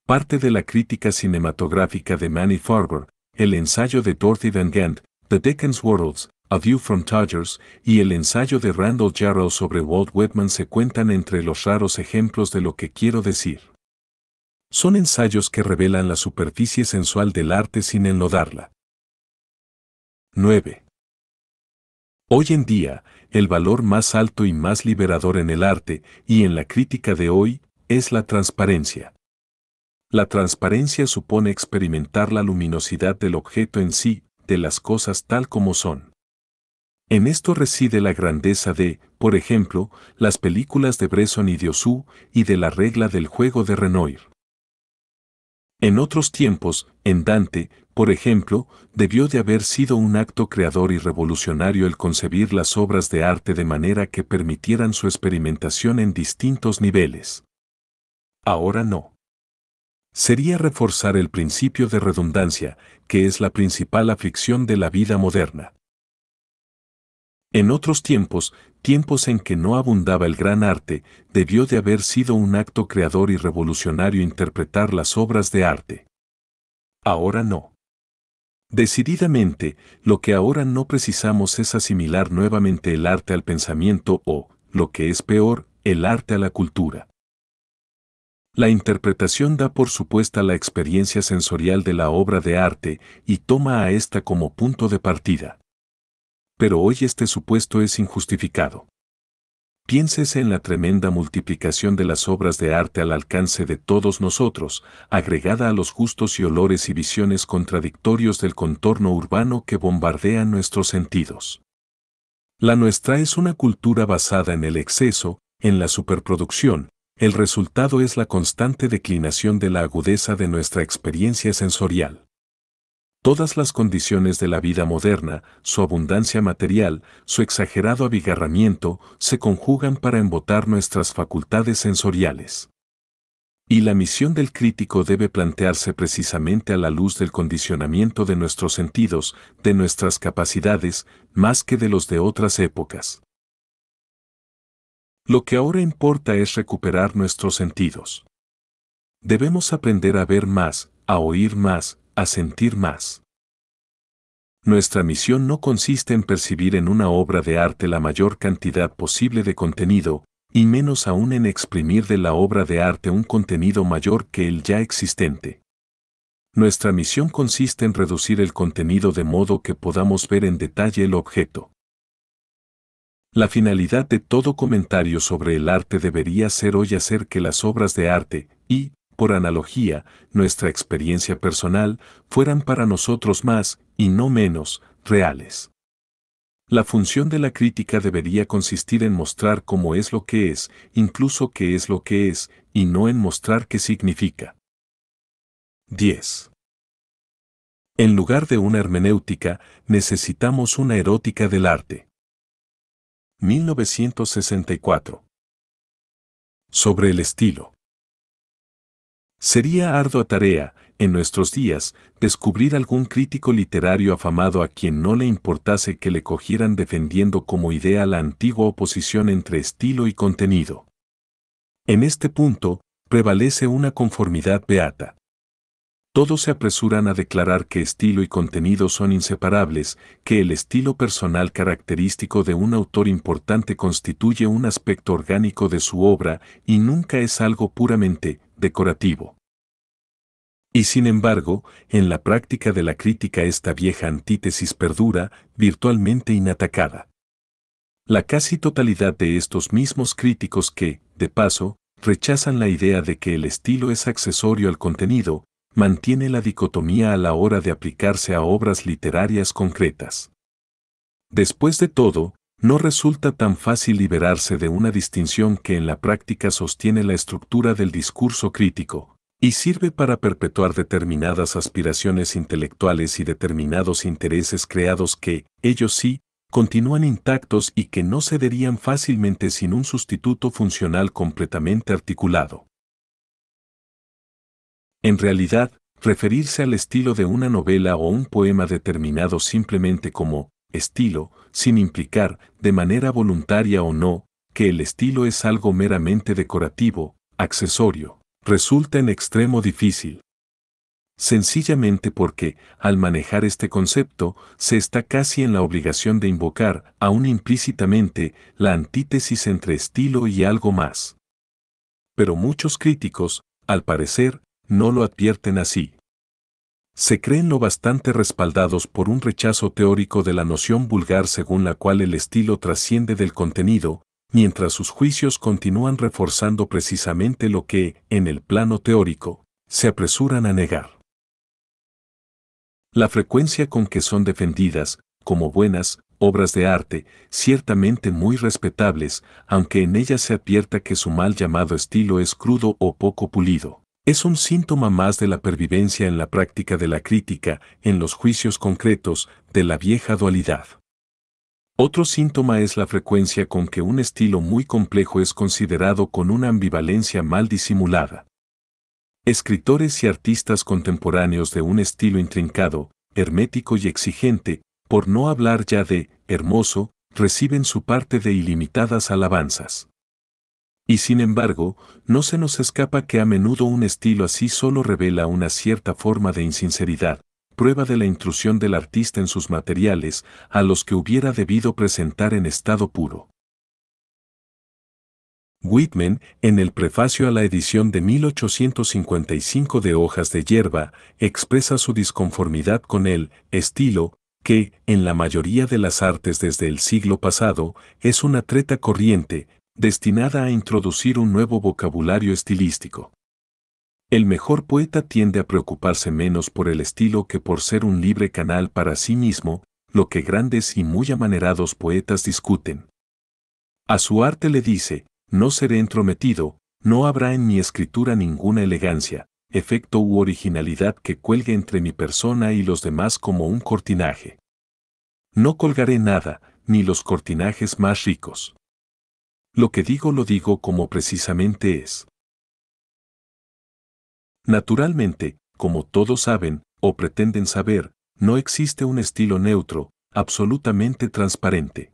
Parte de la crítica cinematográfica de Manny Farber, el ensayo de Dorothy Van Gant, The Dickens Worlds, a View from Tigers y el ensayo de Randall Jarrell sobre Walt Whitman se cuentan entre los raros ejemplos de lo que quiero decir. Son ensayos que revelan la superficie sensual del arte sin enlodarla. 9. Hoy en día, el valor más alto y más liberador en el arte y en la crítica de hoy es la transparencia. La transparencia supone experimentar la luminosidad del objeto en sí, de las cosas tal como son. En esto reside la grandeza de, por ejemplo, las películas de Bresson y Diosu y de la regla del juego de Renoir. En otros tiempos, en Dante, por ejemplo, debió de haber sido un acto creador y revolucionario el concebir las obras de arte de manera que permitieran su experimentación en distintos niveles. Ahora no. Sería reforzar el principio de redundancia, que es la principal aflicción de la vida moderna. En otros tiempos, tiempos en que no abundaba el gran arte, debió de haber sido un acto creador y revolucionario interpretar las obras de arte. Ahora no. Decididamente, lo que ahora no precisamos es asimilar nuevamente el arte al pensamiento o, lo que es peor, el arte a la cultura. La interpretación da por supuesta la experiencia sensorial de la obra de arte y toma a esta como punto de partida pero hoy este supuesto es injustificado. Piénsese en la tremenda multiplicación de las obras de arte al alcance de todos nosotros, agregada a los justos y olores y visiones contradictorios del contorno urbano que bombardean nuestros sentidos. La nuestra es una cultura basada en el exceso, en la superproducción, el resultado es la constante declinación de la agudeza de nuestra experiencia sensorial. Todas las condiciones de la vida moderna, su abundancia material, su exagerado abigarramiento, se conjugan para embotar nuestras facultades sensoriales. Y la misión del crítico debe plantearse precisamente a la luz del condicionamiento de nuestros sentidos, de nuestras capacidades, más que de los de otras épocas. Lo que ahora importa es recuperar nuestros sentidos. Debemos aprender a ver más, a oír más, a sentir más. Nuestra misión no consiste en percibir en una obra de arte la mayor cantidad posible de contenido, y menos aún en exprimir de la obra de arte un contenido mayor que el ya existente. Nuestra misión consiste en reducir el contenido de modo que podamos ver en detalle el objeto. La finalidad de todo comentario sobre el arte debería ser hoy hacer que las obras de arte, y, por analogía, nuestra experiencia personal, fueran para nosotros más, y no menos, reales. La función de la crítica debería consistir en mostrar cómo es lo que es, incluso qué es lo que es, y no en mostrar qué significa. 10. En lugar de una hermenéutica, necesitamos una erótica del arte. 1964. Sobre el estilo. Sería ardua tarea, en nuestros días, descubrir algún crítico literario afamado a quien no le importase que le cogieran defendiendo como idea la antigua oposición entre estilo y contenido. En este punto, prevalece una conformidad beata. Todos se apresuran a declarar que estilo y contenido son inseparables, que el estilo personal característico de un autor importante constituye un aspecto orgánico de su obra y nunca es algo puramente decorativo. Y sin embargo, en la práctica de la crítica esta vieja antítesis perdura, virtualmente inatacada. La casi totalidad de estos mismos críticos que, de paso, rechazan la idea de que el estilo es accesorio al contenido, mantiene la dicotomía a la hora de aplicarse a obras literarias concretas. Después de todo, no resulta tan fácil liberarse de una distinción que en la práctica sostiene la estructura del discurso crítico, y sirve para perpetuar determinadas aspiraciones intelectuales y determinados intereses creados que, ellos sí, continúan intactos y que no cederían fácilmente sin un sustituto funcional completamente articulado. En realidad, referirse al estilo de una novela o un poema determinado simplemente como estilo, sin implicar, de manera voluntaria o no, que el estilo es algo meramente decorativo, accesorio, resulta en extremo difícil. Sencillamente porque, al manejar este concepto, se está casi en la obligación de invocar, aún implícitamente, la antítesis entre estilo y algo más. Pero muchos críticos, al parecer, no lo advierten así. Se creen lo bastante respaldados por un rechazo teórico de la noción vulgar según la cual el estilo trasciende del contenido, mientras sus juicios continúan reforzando precisamente lo que, en el plano teórico, se apresuran a negar. La frecuencia con que son defendidas, como buenas, obras de arte, ciertamente muy respetables, aunque en ellas se advierta que su mal llamado estilo es crudo o poco pulido. Es un síntoma más de la pervivencia en la práctica de la crítica, en los juicios concretos, de la vieja dualidad. Otro síntoma es la frecuencia con que un estilo muy complejo es considerado con una ambivalencia mal disimulada. Escritores y artistas contemporáneos de un estilo intrincado, hermético y exigente, por no hablar ya de hermoso, reciben su parte de ilimitadas alabanzas. Y sin embargo, no se nos escapa que a menudo un estilo así solo revela una cierta forma de insinceridad, prueba de la intrusión del artista en sus materiales, a los que hubiera debido presentar en estado puro. Whitman, en el prefacio a la edición de 1855 de Hojas de Hierba, expresa su disconformidad con el estilo, que, en la mayoría de las artes desde el siglo pasado, es una treta corriente, destinada a introducir un nuevo vocabulario estilístico. El mejor poeta tiende a preocuparse menos por el estilo que por ser un libre canal para sí mismo, lo que grandes y muy amanerados poetas discuten. A su arte le dice, no seré entrometido, no habrá en mi escritura ninguna elegancia, efecto u originalidad que cuelgue entre mi persona y los demás como un cortinaje. No colgaré nada, ni los cortinajes más ricos. Lo que digo lo digo como precisamente es. Naturalmente, como todos saben, o pretenden saber, no existe un estilo neutro, absolutamente transparente.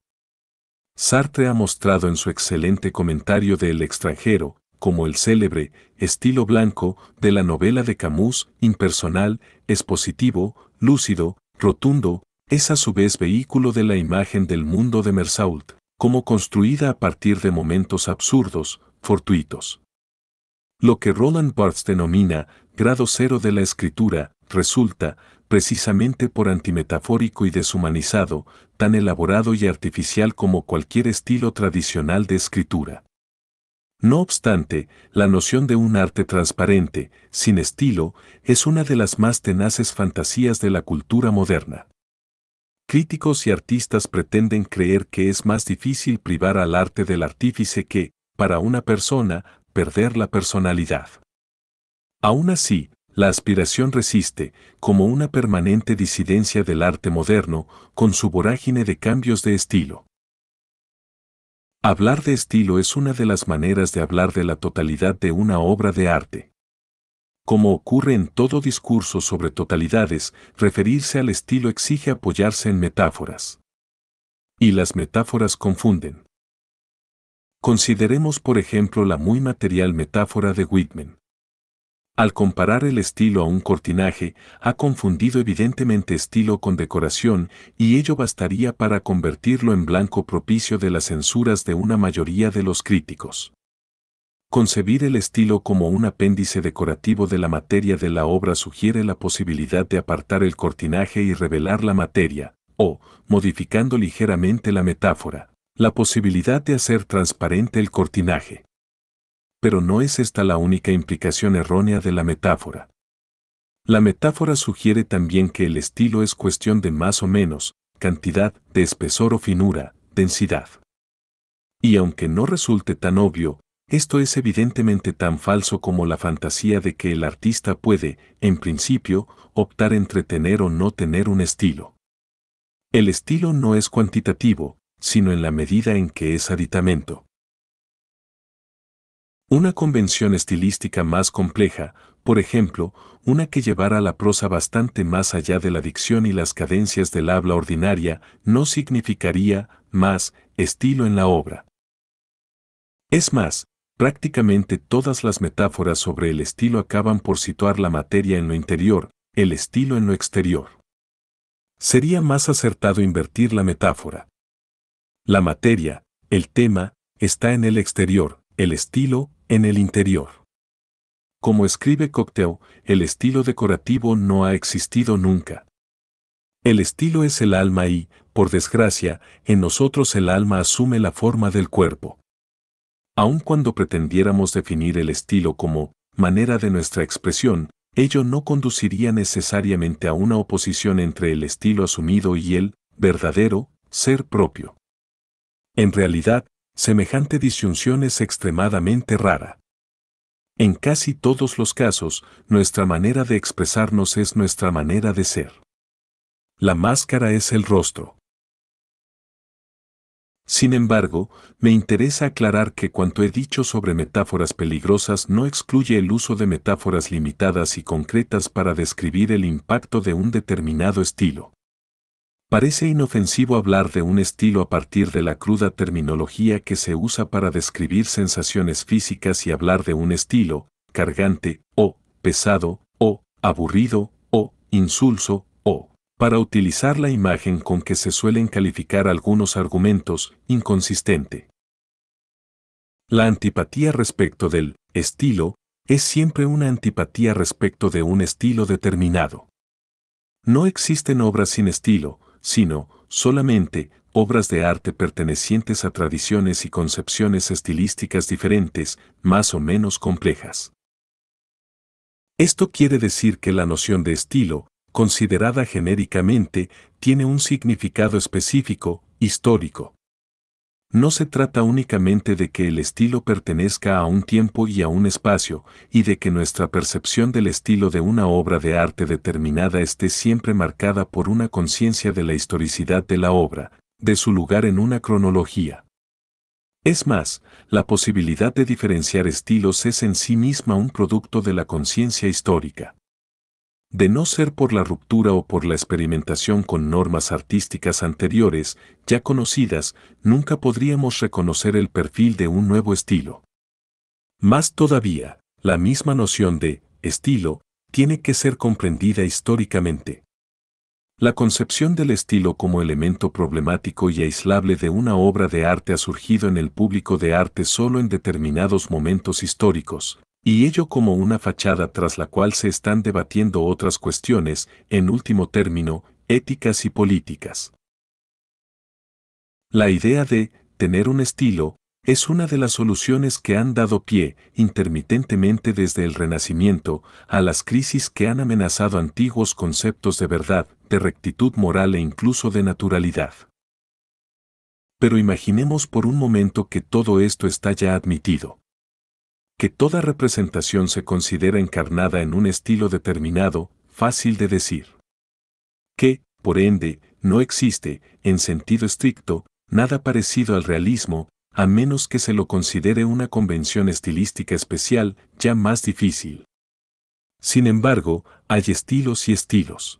Sartre ha mostrado en su excelente comentario de El extranjero, como el célebre estilo blanco de la novela de Camus, impersonal, expositivo, lúcido, rotundo, es a su vez vehículo de la imagen del mundo de Mersault, como construida a partir de momentos absurdos, fortuitos. Lo que Roland Barthes denomina grado cero de la escritura resulta, precisamente por antimetafórico y deshumanizado, tan elaborado y artificial como cualquier estilo tradicional de escritura. No obstante, la noción de un arte transparente, sin estilo, es una de las más tenaces fantasías de la cultura moderna. Críticos y artistas pretenden creer que es más difícil privar al arte del artífice que, para una persona, perder la personalidad. Aún así, la aspiración resiste, como una permanente disidencia del arte moderno, con su vorágine de cambios de estilo. Hablar de estilo es una de las maneras de hablar de la totalidad de una obra de arte. Como ocurre en todo discurso sobre totalidades, referirse al estilo exige apoyarse en metáforas. Y las metáforas confunden. Consideremos por ejemplo la muy material metáfora de Whitman. Al comparar el estilo a un cortinaje, ha confundido evidentemente estilo con decoración, y ello bastaría para convertirlo en blanco propicio de las censuras de una mayoría de los críticos. Concebir el estilo como un apéndice decorativo de la materia de la obra sugiere la posibilidad de apartar el cortinaje y revelar la materia, o, modificando ligeramente la metáfora, la posibilidad de hacer transparente el cortinaje. Pero no es esta la única implicación errónea de la metáfora. La metáfora sugiere también que el estilo es cuestión de más o menos, cantidad, de espesor o finura, densidad. Y aunque no resulte tan obvio, esto es evidentemente tan falso como la fantasía de que el artista puede, en principio, optar entre tener o no tener un estilo. El estilo no es cuantitativo, sino en la medida en que es aditamento. Una convención estilística más compleja, por ejemplo, una que llevara la prosa bastante más allá de la dicción y las cadencias del habla ordinaria, no significaría, más, estilo en la obra. Es más, prácticamente todas las metáforas sobre el estilo acaban por situar la materia en lo interior, el estilo en lo exterior. Sería más acertado invertir la metáfora. La materia, el tema, está en el exterior, el estilo, en el interior. Como escribe Cocteau, el estilo decorativo no ha existido nunca. El estilo es el alma y, por desgracia, en nosotros el alma asume la forma del cuerpo. Aun cuando pretendiéramos definir el estilo como manera de nuestra expresión, ello no conduciría necesariamente a una oposición entre el estilo asumido y el verdadero ser propio. En realidad, semejante disyunción es extremadamente rara. En casi todos los casos, nuestra manera de expresarnos es nuestra manera de ser. La máscara es el rostro. Sin embargo, me interesa aclarar que cuanto he dicho sobre metáforas peligrosas no excluye el uso de metáforas limitadas y concretas para describir el impacto de un determinado estilo. Parece inofensivo hablar de un estilo a partir de la cruda terminología que se usa para describir sensaciones físicas y hablar de un estilo, cargante, o, pesado, o, aburrido, o, insulso, o, para utilizar la imagen con que se suelen calificar algunos argumentos, inconsistente. La antipatía respecto del estilo es siempre una antipatía respecto de un estilo determinado. No existen obras sin estilo, sino, solamente, obras de arte pertenecientes a tradiciones y concepciones estilísticas diferentes, más o menos complejas. Esto quiere decir que la noción de estilo, considerada genéricamente, tiene un significado específico, histórico. No se trata únicamente de que el estilo pertenezca a un tiempo y a un espacio, y de que nuestra percepción del estilo de una obra de arte determinada esté siempre marcada por una conciencia de la historicidad de la obra, de su lugar en una cronología. Es más, la posibilidad de diferenciar estilos es en sí misma un producto de la conciencia histórica. De no ser por la ruptura o por la experimentación con normas artísticas anteriores, ya conocidas, nunca podríamos reconocer el perfil de un nuevo estilo. Más todavía, la misma noción de estilo tiene que ser comprendida históricamente. La concepción del estilo como elemento problemático y aislable de una obra de arte ha surgido en el público de arte solo en determinados momentos históricos, y ello como una fachada tras la cual se están debatiendo otras cuestiones, en último término, éticas y políticas. La idea de tener un estilo es una de las soluciones que han dado pie, intermitentemente desde el Renacimiento, a las crisis que han amenazado antiguos conceptos de verdad, de rectitud moral e incluso de naturalidad. Pero imaginemos por un momento que todo esto está ya admitido que toda representación se considera encarnada en un estilo determinado, fácil de decir. Que, por ende, no existe, en sentido estricto, nada parecido al realismo, a menos que se lo considere una convención estilística especial, ya más difícil. Sin embargo, hay estilos y estilos.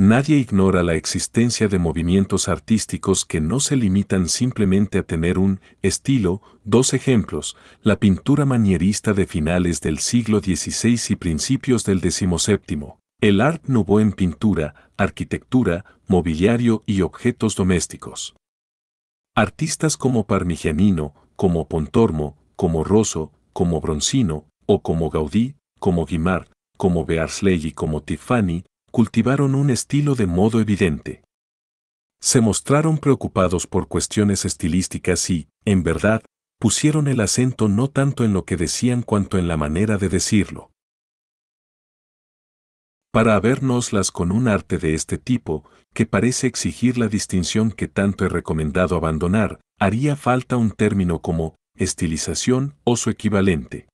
Nadie ignora la existencia de movimientos artísticos que no se limitan simplemente a tener un estilo. Dos ejemplos, la pintura manierista de finales del siglo XVI y principios del XVII, el Art Nouveau en pintura, arquitectura, mobiliario y objetos domésticos. Artistas como Parmigianino, como Pontormo, como Rosso, como Bronzino, o como Gaudí, como Guimard, como Bearsley y como Tiffany, cultivaron un estilo de modo evidente. Se mostraron preocupados por cuestiones estilísticas y, en verdad, pusieron el acento no tanto en lo que decían cuanto en la manera de decirlo. Para habérnoslas con un arte de este tipo, que parece exigir la distinción que tanto he recomendado abandonar, haría falta un término como estilización o su equivalente.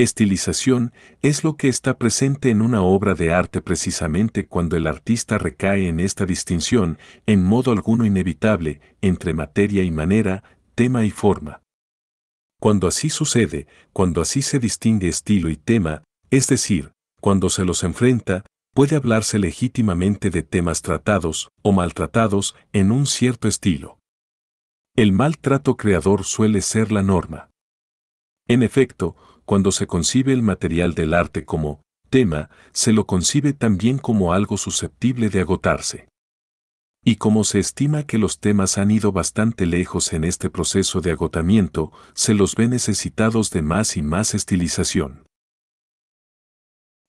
Estilización es lo que está presente en una obra de arte precisamente cuando el artista recae en esta distinción, en modo alguno inevitable, entre materia y manera, tema y forma. Cuando así sucede, cuando así se distingue estilo y tema, es decir, cuando se los enfrenta, puede hablarse legítimamente de temas tratados o maltratados en un cierto estilo. El maltrato creador suele ser la norma. En efecto, cuando se concibe el material del arte como tema, se lo concibe también como algo susceptible de agotarse. Y como se estima que los temas han ido bastante lejos en este proceso de agotamiento, se los ve necesitados de más y más estilización.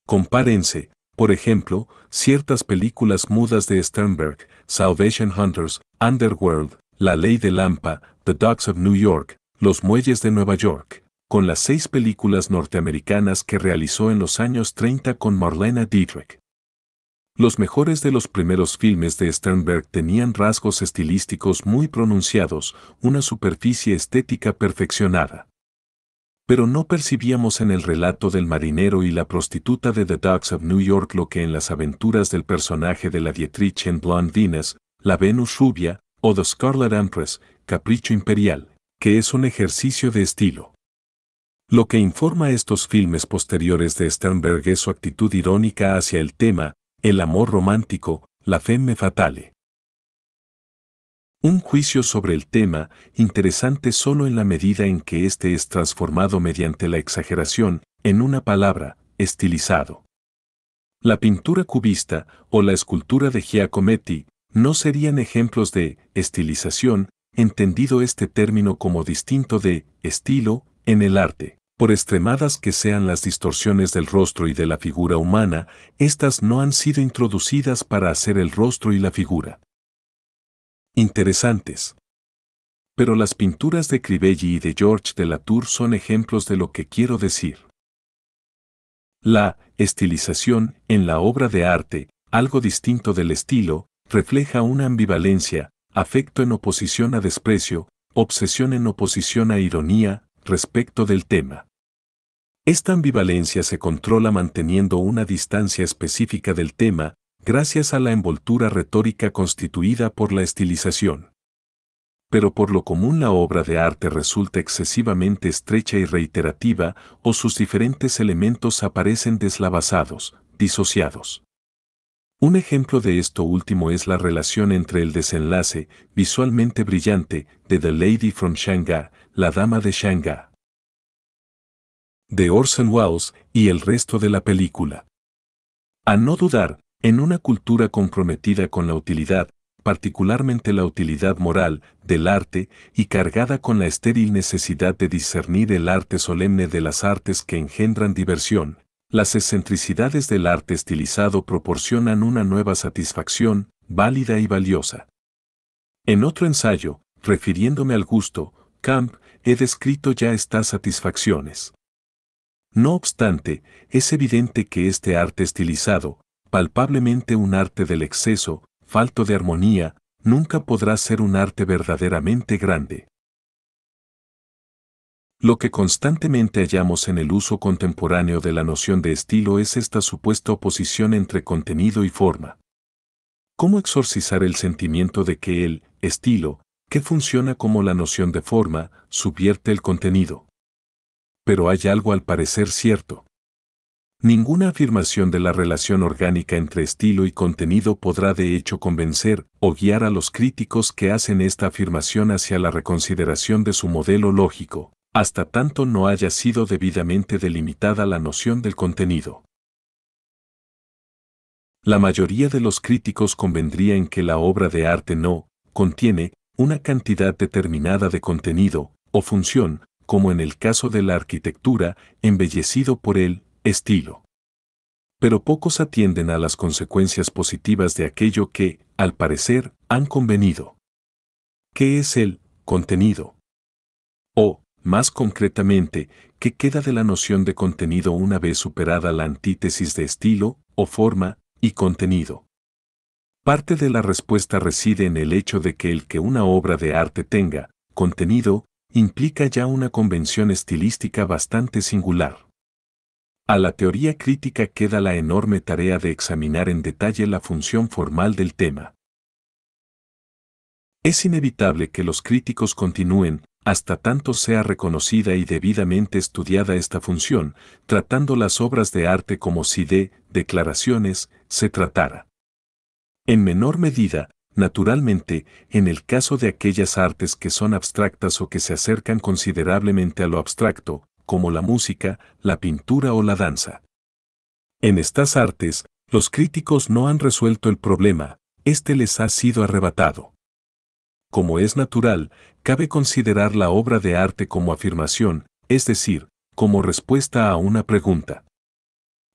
Compárense, por ejemplo, ciertas películas mudas de Sternberg, Salvation Hunters, Underworld, La Ley de Lampa, The Dogs of New York, Los Muelles de Nueva York, con las seis películas norteamericanas que realizó en los años 30 con Marlena Dietrich. Los mejores de los primeros filmes de Sternberg tenían rasgos estilísticos muy pronunciados, una superficie estética perfeccionada. Pero no percibíamos en el relato del marinero y la prostituta de The Dogs of New York lo que en las aventuras del personaje de la Dietrich en Venus, La Venus Rubia o The Scarlet Empress, Capricho Imperial, que es un ejercicio de estilo. Lo que informa estos filmes posteriores de Sternberg es su actitud irónica hacia el tema, el amor romántico, la femme fatale. Un juicio sobre el tema, interesante solo en la medida en que éste es transformado mediante la exageración, en una palabra, estilizado. La pintura cubista o la escultura de Giacometti no serían ejemplos de estilización, entendido este término como distinto de estilo en el arte por extremadas que sean las distorsiones del rostro y de la figura humana, estas no han sido introducidas para hacer el rostro y la figura interesantes. Pero las pinturas de Crivelli y de George de Latour son ejemplos de lo que quiero decir. La estilización en la obra de arte, algo distinto del estilo, refleja una ambivalencia, afecto en oposición a desprecio, obsesión en oposición a ironía, respecto del tema. Esta ambivalencia se controla manteniendo una distancia específica del tema gracias a la envoltura retórica constituida por la estilización. Pero por lo común la obra de arte resulta excesivamente estrecha y reiterativa o sus diferentes elementos aparecen deslavazados, disociados. Un ejemplo de esto último es la relación entre el desenlace, visualmente brillante, de The Lady from Shanghai, la dama de Shanghai, de Orson Welles y el resto de la película. A no dudar, en una cultura comprometida con la utilidad, particularmente la utilidad moral, del arte, y cargada con la estéril necesidad de discernir el arte solemne de las artes que engendran diversión, las excentricidades del arte estilizado proporcionan una nueva satisfacción, válida y valiosa. En otro ensayo, refiriéndome al gusto, Camp, he descrito ya estas satisfacciones. No obstante, es evidente que este arte estilizado, palpablemente un arte del exceso, falto de armonía, nunca podrá ser un arte verdaderamente grande. Lo que constantemente hallamos en el uso contemporáneo de la noción de estilo es esta supuesta oposición entre contenido y forma. ¿Cómo exorcizar el sentimiento de que el estilo, que funciona como la noción de forma, subvierte el contenido? pero hay algo al parecer cierto. Ninguna afirmación de la relación orgánica entre estilo y contenido podrá de hecho convencer o guiar a los críticos que hacen esta afirmación hacia la reconsideración de su modelo lógico, hasta tanto no haya sido debidamente delimitada la noción del contenido. La mayoría de los críticos convendría en que la obra de arte no contiene una cantidad determinada de contenido o función, como en el caso de la arquitectura, embellecido por el estilo. Pero pocos atienden a las consecuencias positivas de aquello que, al parecer, han convenido. ¿Qué es el contenido? O, más concretamente, ¿qué queda de la noción de contenido una vez superada la antítesis de estilo, o forma, y contenido? Parte de la respuesta reside en el hecho de que el que una obra de arte tenga contenido implica ya una convención estilística bastante singular. A la teoría crítica queda la enorme tarea de examinar en detalle la función formal del tema. Es inevitable que los críticos continúen, hasta tanto sea reconocida y debidamente estudiada esta función, tratando las obras de arte como si de declaraciones se tratara. En menor medida, Naturalmente, en el caso de aquellas artes que son abstractas o que se acercan considerablemente a lo abstracto, como la música, la pintura o la danza. En estas artes, los críticos no han resuelto el problema, este les ha sido arrebatado. Como es natural, cabe considerar la obra de arte como afirmación, es decir, como respuesta a una pregunta.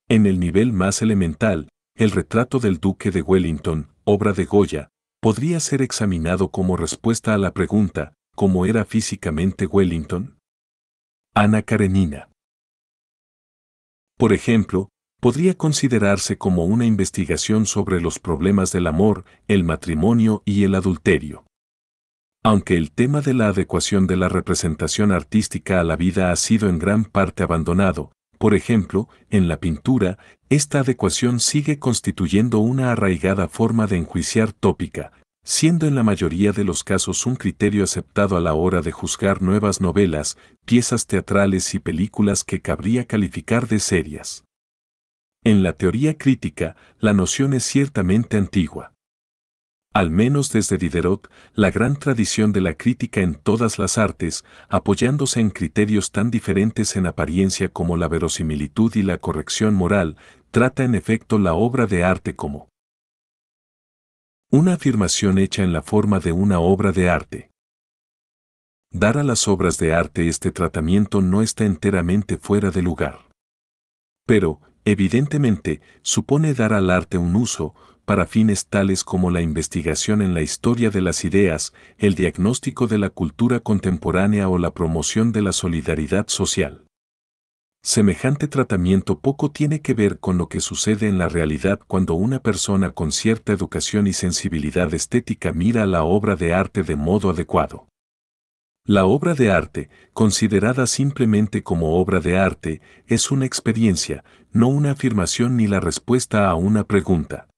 En el nivel más elemental, el retrato del duque de Wellington, obra de Goya, podría ser examinado como respuesta a la pregunta, ¿cómo era físicamente Wellington? Ana Karenina. Por ejemplo, podría considerarse como una investigación sobre los problemas del amor, el matrimonio y el adulterio. Aunque el tema de la adecuación de la representación artística a la vida ha sido en gran parte abandonado, por ejemplo, en la pintura, esta adecuación sigue constituyendo una arraigada forma de enjuiciar tópica, siendo en la mayoría de los casos un criterio aceptado a la hora de juzgar nuevas novelas, piezas teatrales y películas que cabría calificar de serias. En la teoría crítica, la noción es ciertamente antigua al menos desde Diderot, la gran tradición de la crítica en todas las artes, apoyándose en criterios tan diferentes en apariencia como la verosimilitud y la corrección moral, trata en efecto la obra de arte como una afirmación hecha en la forma de una obra de arte. Dar a las obras de arte este tratamiento no está enteramente fuera de lugar. Pero, evidentemente, supone dar al arte un uso, para fines tales como la investigación en la historia de las ideas, el diagnóstico de la cultura contemporánea o la promoción de la solidaridad social. Semejante tratamiento poco tiene que ver con lo que sucede en la realidad cuando una persona con cierta educación y sensibilidad estética mira la obra de arte de modo adecuado. La obra de arte, considerada simplemente como obra de arte, es una experiencia, no una afirmación ni la respuesta a una pregunta.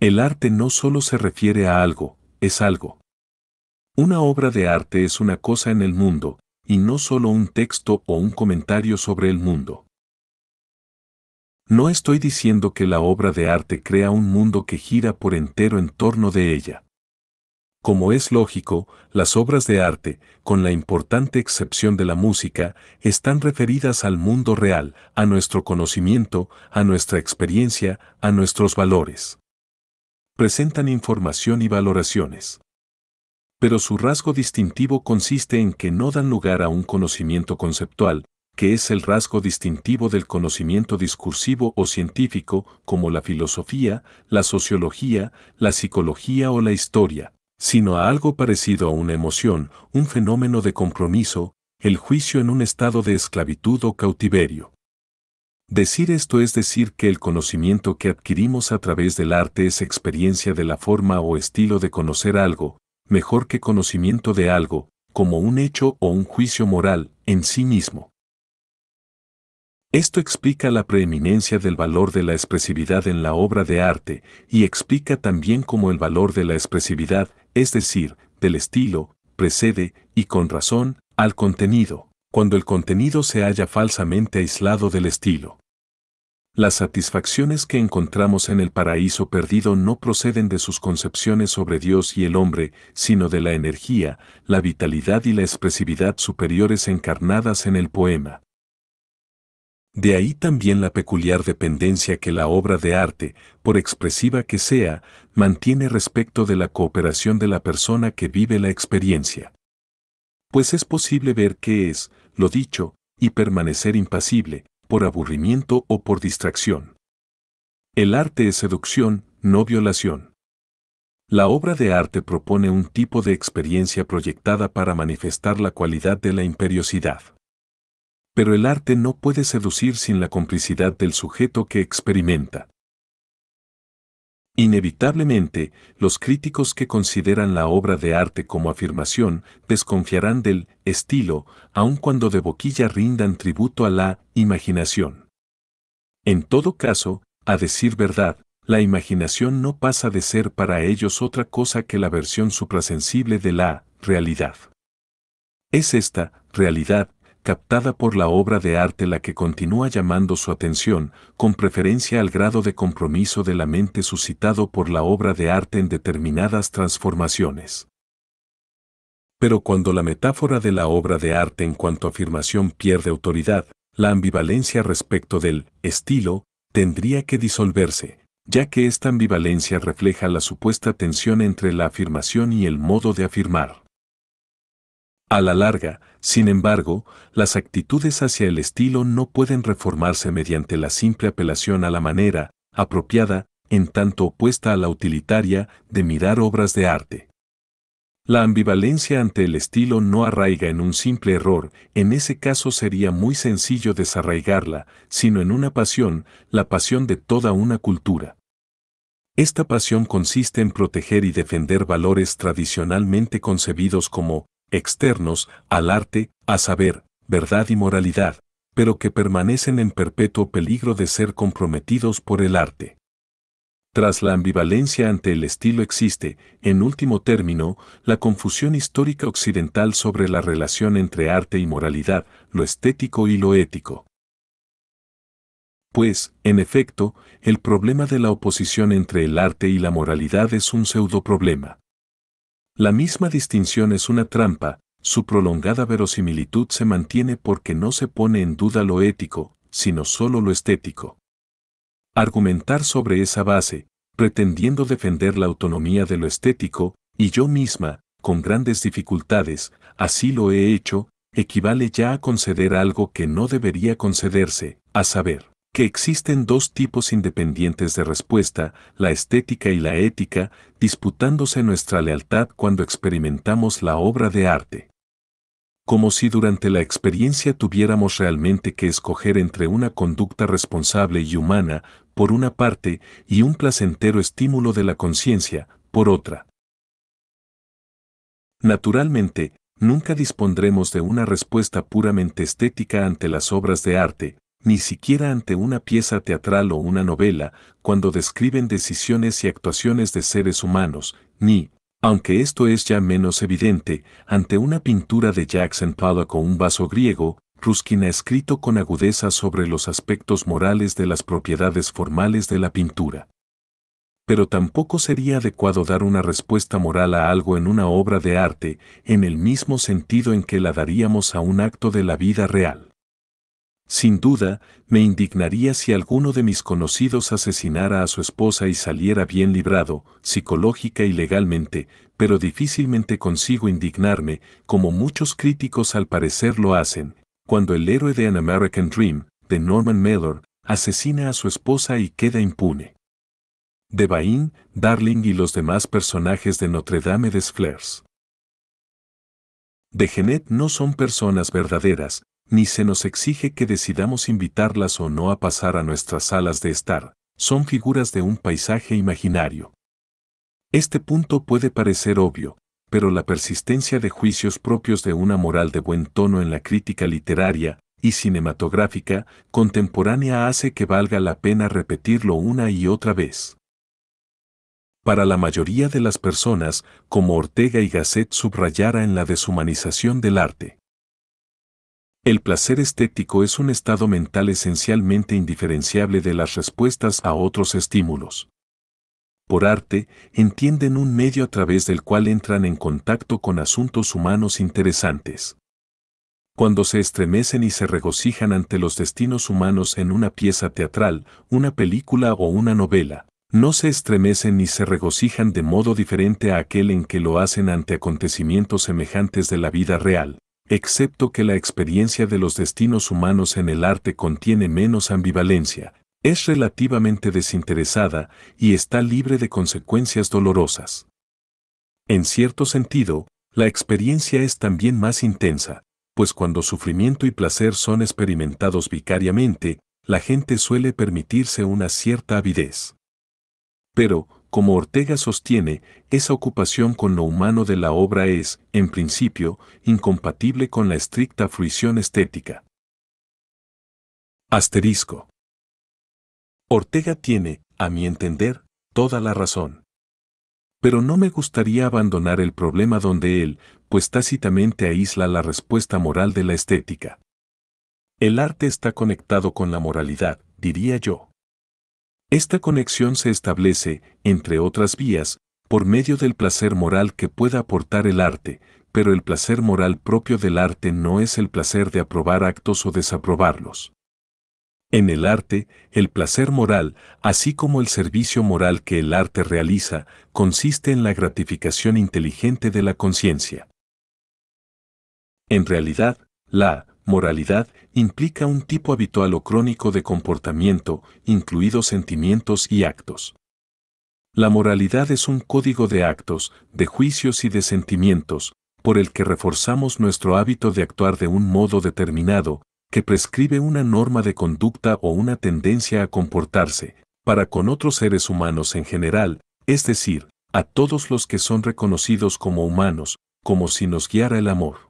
El arte no solo se refiere a algo, es algo. Una obra de arte es una cosa en el mundo, y no solo un texto o un comentario sobre el mundo. No estoy diciendo que la obra de arte crea un mundo que gira por entero en torno de ella. Como es lógico, las obras de arte, con la importante excepción de la música, están referidas al mundo real, a nuestro conocimiento, a nuestra experiencia, a nuestros valores presentan información y valoraciones. Pero su rasgo distintivo consiste en que no dan lugar a un conocimiento conceptual, que es el rasgo distintivo del conocimiento discursivo o científico, como la filosofía, la sociología, la psicología o la historia, sino a algo parecido a una emoción, un fenómeno de compromiso, el juicio en un estado de esclavitud o cautiverio. Decir esto es decir que el conocimiento que adquirimos a través del arte es experiencia de la forma o estilo de conocer algo, mejor que conocimiento de algo, como un hecho o un juicio moral, en sí mismo. Esto explica la preeminencia del valor de la expresividad en la obra de arte y explica también cómo el valor de la expresividad, es decir, del estilo, precede, y con razón, al contenido cuando el contenido se halla falsamente aislado del estilo. Las satisfacciones que encontramos en el paraíso perdido no proceden de sus concepciones sobre Dios y el hombre, sino de la energía, la vitalidad y la expresividad superiores encarnadas en el poema. De ahí también la peculiar dependencia que la obra de arte, por expresiva que sea, mantiene respecto de la cooperación de la persona que vive la experiencia. Pues es posible ver qué es, lo dicho, y permanecer impasible, por aburrimiento o por distracción. El arte es seducción, no violación. La obra de arte propone un tipo de experiencia proyectada para manifestar la cualidad de la imperiosidad. Pero el arte no puede seducir sin la complicidad del sujeto que experimenta. Inevitablemente, los críticos que consideran la obra de arte como afirmación desconfiarán del estilo, aun cuando de boquilla rindan tributo a la imaginación. En todo caso, a decir verdad, la imaginación no pasa de ser para ellos otra cosa que la versión suprasensible de la realidad. Es esta realidad captada por la obra de arte la que continúa llamando su atención, con preferencia al grado de compromiso de la mente suscitado por la obra de arte en determinadas transformaciones. Pero cuando la metáfora de la obra de arte en cuanto a afirmación pierde autoridad, la ambivalencia respecto del estilo tendría que disolverse, ya que esta ambivalencia refleja la supuesta tensión entre la afirmación y el modo de afirmar. A la larga, sin embargo, las actitudes hacia el estilo no pueden reformarse mediante la simple apelación a la manera, apropiada, en tanto opuesta a la utilitaria, de mirar obras de arte. La ambivalencia ante el estilo no arraiga en un simple error, en ese caso sería muy sencillo desarraigarla, sino en una pasión, la pasión de toda una cultura. Esta pasión consiste en proteger y defender valores tradicionalmente concebidos como externos al arte, a saber, verdad y moralidad, pero que permanecen en perpetuo peligro de ser comprometidos por el arte. Tras la ambivalencia ante el estilo existe, en último término, la confusión histórica occidental sobre la relación entre arte y moralidad, lo estético y lo ético. Pues, en efecto, el problema de la oposición entre el arte y la moralidad es un pseudo-problema. La misma distinción es una trampa, su prolongada verosimilitud se mantiene porque no se pone en duda lo ético, sino solo lo estético. Argumentar sobre esa base, pretendiendo defender la autonomía de lo estético, y yo misma, con grandes dificultades, así lo he hecho, equivale ya a conceder algo que no debería concederse, a saber, que existen dos tipos independientes de respuesta, la estética y la ética, disputándose nuestra lealtad cuando experimentamos la obra de arte. Como si durante la experiencia tuviéramos realmente que escoger entre una conducta responsable y humana, por una parte, y un placentero estímulo de la conciencia, por otra. Naturalmente, nunca dispondremos de una respuesta puramente estética ante las obras de arte, ni siquiera ante una pieza teatral o una novela, cuando describen decisiones y actuaciones de seres humanos, ni, aunque esto es ya menos evidente, ante una pintura de Jackson Pollock con un vaso griego, Ruskin ha escrito con agudeza sobre los aspectos morales de las propiedades formales de la pintura. Pero tampoco sería adecuado dar una respuesta moral a algo en una obra de arte, en el mismo sentido en que la daríamos a un acto de la vida real. Sin duda, me indignaría si alguno de mis conocidos asesinara a su esposa y saliera bien librado, psicológica y legalmente, pero difícilmente consigo indignarme, como muchos críticos al parecer lo hacen, cuando el héroe de An American Dream, de Norman Mailer, asesina a su esposa y queda impune. De Bain, Darling y los demás personajes de Notre Dame des Fleurs. De Genet no son personas verdaderas, ni se nos exige que decidamos invitarlas o no a pasar a nuestras salas de estar, son figuras de un paisaje imaginario. Este punto puede parecer obvio, pero la persistencia de juicios propios de una moral de buen tono en la crítica literaria y cinematográfica contemporánea hace que valga la pena repetirlo una y otra vez. Para la mayoría de las personas, como Ortega y Gasset subrayara en la deshumanización del arte, el placer estético es un estado mental esencialmente indiferenciable de las respuestas a otros estímulos. Por arte, entienden un medio a través del cual entran en contacto con asuntos humanos interesantes. Cuando se estremecen y se regocijan ante los destinos humanos en una pieza teatral, una película o una novela, no se estremecen ni se regocijan de modo diferente a aquel en que lo hacen ante acontecimientos semejantes de la vida real excepto que la experiencia de los destinos humanos en el arte contiene menos ambivalencia, es relativamente desinteresada y está libre de consecuencias dolorosas. En cierto sentido, la experiencia es también más intensa, pues cuando sufrimiento y placer son experimentados vicariamente, la gente suele permitirse una cierta avidez. Pero, como Ortega sostiene, esa ocupación con lo humano de la obra es, en principio, incompatible con la estricta fruición estética. Asterisco. Ortega tiene, a mi entender, toda la razón. Pero no me gustaría abandonar el problema donde él, pues tácitamente aísla la respuesta moral de la estética. El arte está conectado con la moralidad, diría yo. Esta conexión se establece, entre otras vías, por medio del placer moral que pueda aportar el arte, pero el placer moral propio del arte no es el placer de aprobar actos o desaprobarlos. En el arte, el placer moral, así como el servicio moral que el arte realiza, consiste en la gratificación inteligente de la conciencia. En realidad, la Moralidad implica un tipo habitual o crónico de comportamiento, incluidos sentimientos y actos. La moralidad es un código de actos, de juicios y de sentimientos, por el que reforzamos nuestro hábito de actuar de un modo determinado, que prescribe una norma de conducta o una tendencia a comportarse, para con otros seres humanos en general, es decir, a todos los que son reconocidos como humanos, como si nos guiara el amor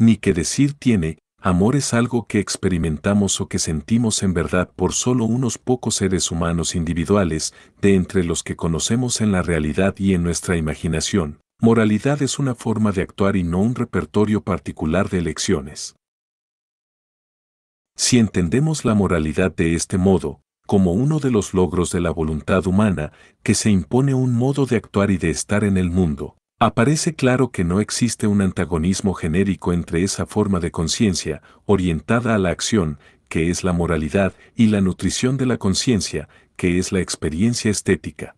ni que decir tiene, amor es algo que experimentamos o que sentimos en verdad por solo unos pocos seres humanos individuales, de entre los que conocemos en la realidad y en nuestra imaginación. Moralidad es una forma de actuar y no un repertorio particular de elecciones. Si entendemos la moralidad de este modo, como uno de los logros de la voluntad humana, que se impone un modo de actuar y de estar en el mundo, Aparece claro que no existe un antagonismo genérico entre esa forma de conciencia, orientada a la acción, que es la moralidad, y la nutrición de la conciencia, que es la experiencia estética.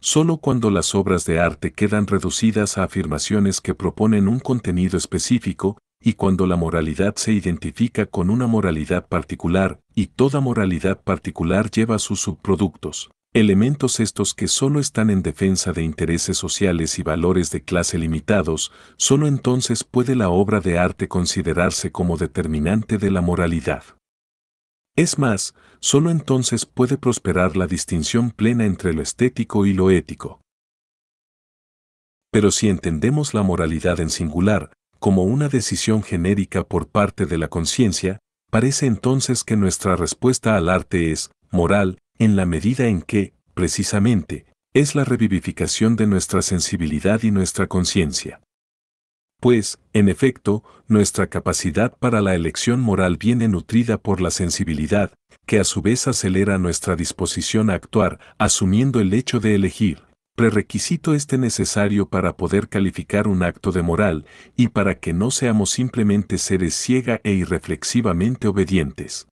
Solo cuando las obras de arte quedan reducidas a afirmaciones que proponen un contenido específico, y cuando la moralidad se identifica con una moralidad particular, y toda moralidad particular lleva sus subproductos elementos estos que solo están en defensa de intereses sociales y valores de clase limitados, solo entonces puede la obra de arte considerarse como determinante de la moralidad. Es más, solo entonces puede prosperar la distinción plena entre lo estético y lo ético. Pero si entendemos la moralidad en singular, como una decisión genérica por parte de la conciencia, parece entonces que nuestra respuesta al arte es, moral, en la medida en que, precisamente, es la revivificación de nuestra sensibilidad y nuestra conciencia. Pues, en efecto, nuestra capacidad para la elección moral viene nutrida por la sensibilidad, que a su vez acelera nuestra disposición a actuar, asumiendo el hecho de elegir, prerequisito este necesario para poder calificar un acto de moral y para que no seamos simplemente seres ciega e irreflexivamente obedientes.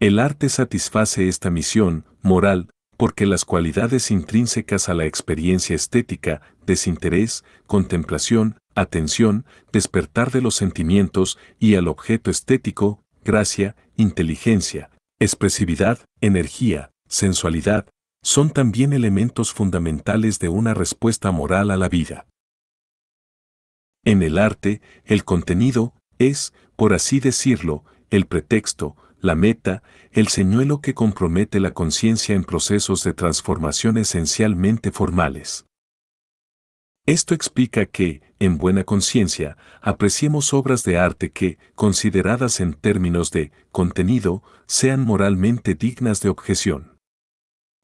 El arte satisface esta misión moral porque las cualidades intrínsecas a la experiencia estética, desinterés, contemplación, atención, despertar de los sentimientos y al objeto estético, gracia, inteligencia, expresividad, energía, sensualidad, son también elementos fundamentales de una respuesta moral a la vida. En el arte, el contenido es, por así decirlo, el pretexto, la meta, el señuelo que compromete la conciencia en procesos de transformación esencialmente formales. Esto explica que, en buena conciencia, apreciemos obras de arte que, consideradas en términos de contenido, sean moralmente dignas de objeción.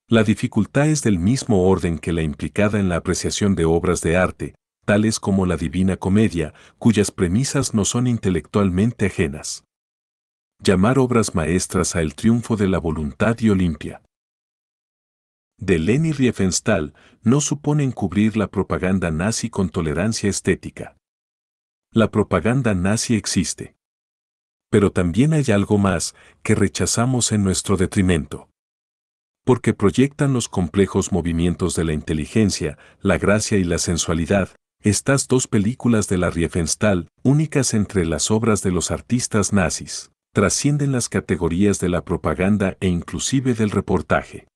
La dificultad es del mismo orden que la implicada en la apreciación de obras de arte, tales como la Divina Comedia, cuyas premisas no son intelectualmente ajenas llamar obras maestras a el triunfo de la voluntad y Olimpia. De Leni Riefenstahl no supone encubrir la propaganda nazi con tolerancia estética. La propaganda nazi existe. Pero también hay algo más que rechazamos en nuestro detrimento. Porque proyectan los complejos movimientos de la inteligencia, la gracia y la sensualidad, estas dos películas de la Riefenstahl, únicas entre las obras de los artistas nazis trascienden las categorías de la propaganda e inclusive del reportaje.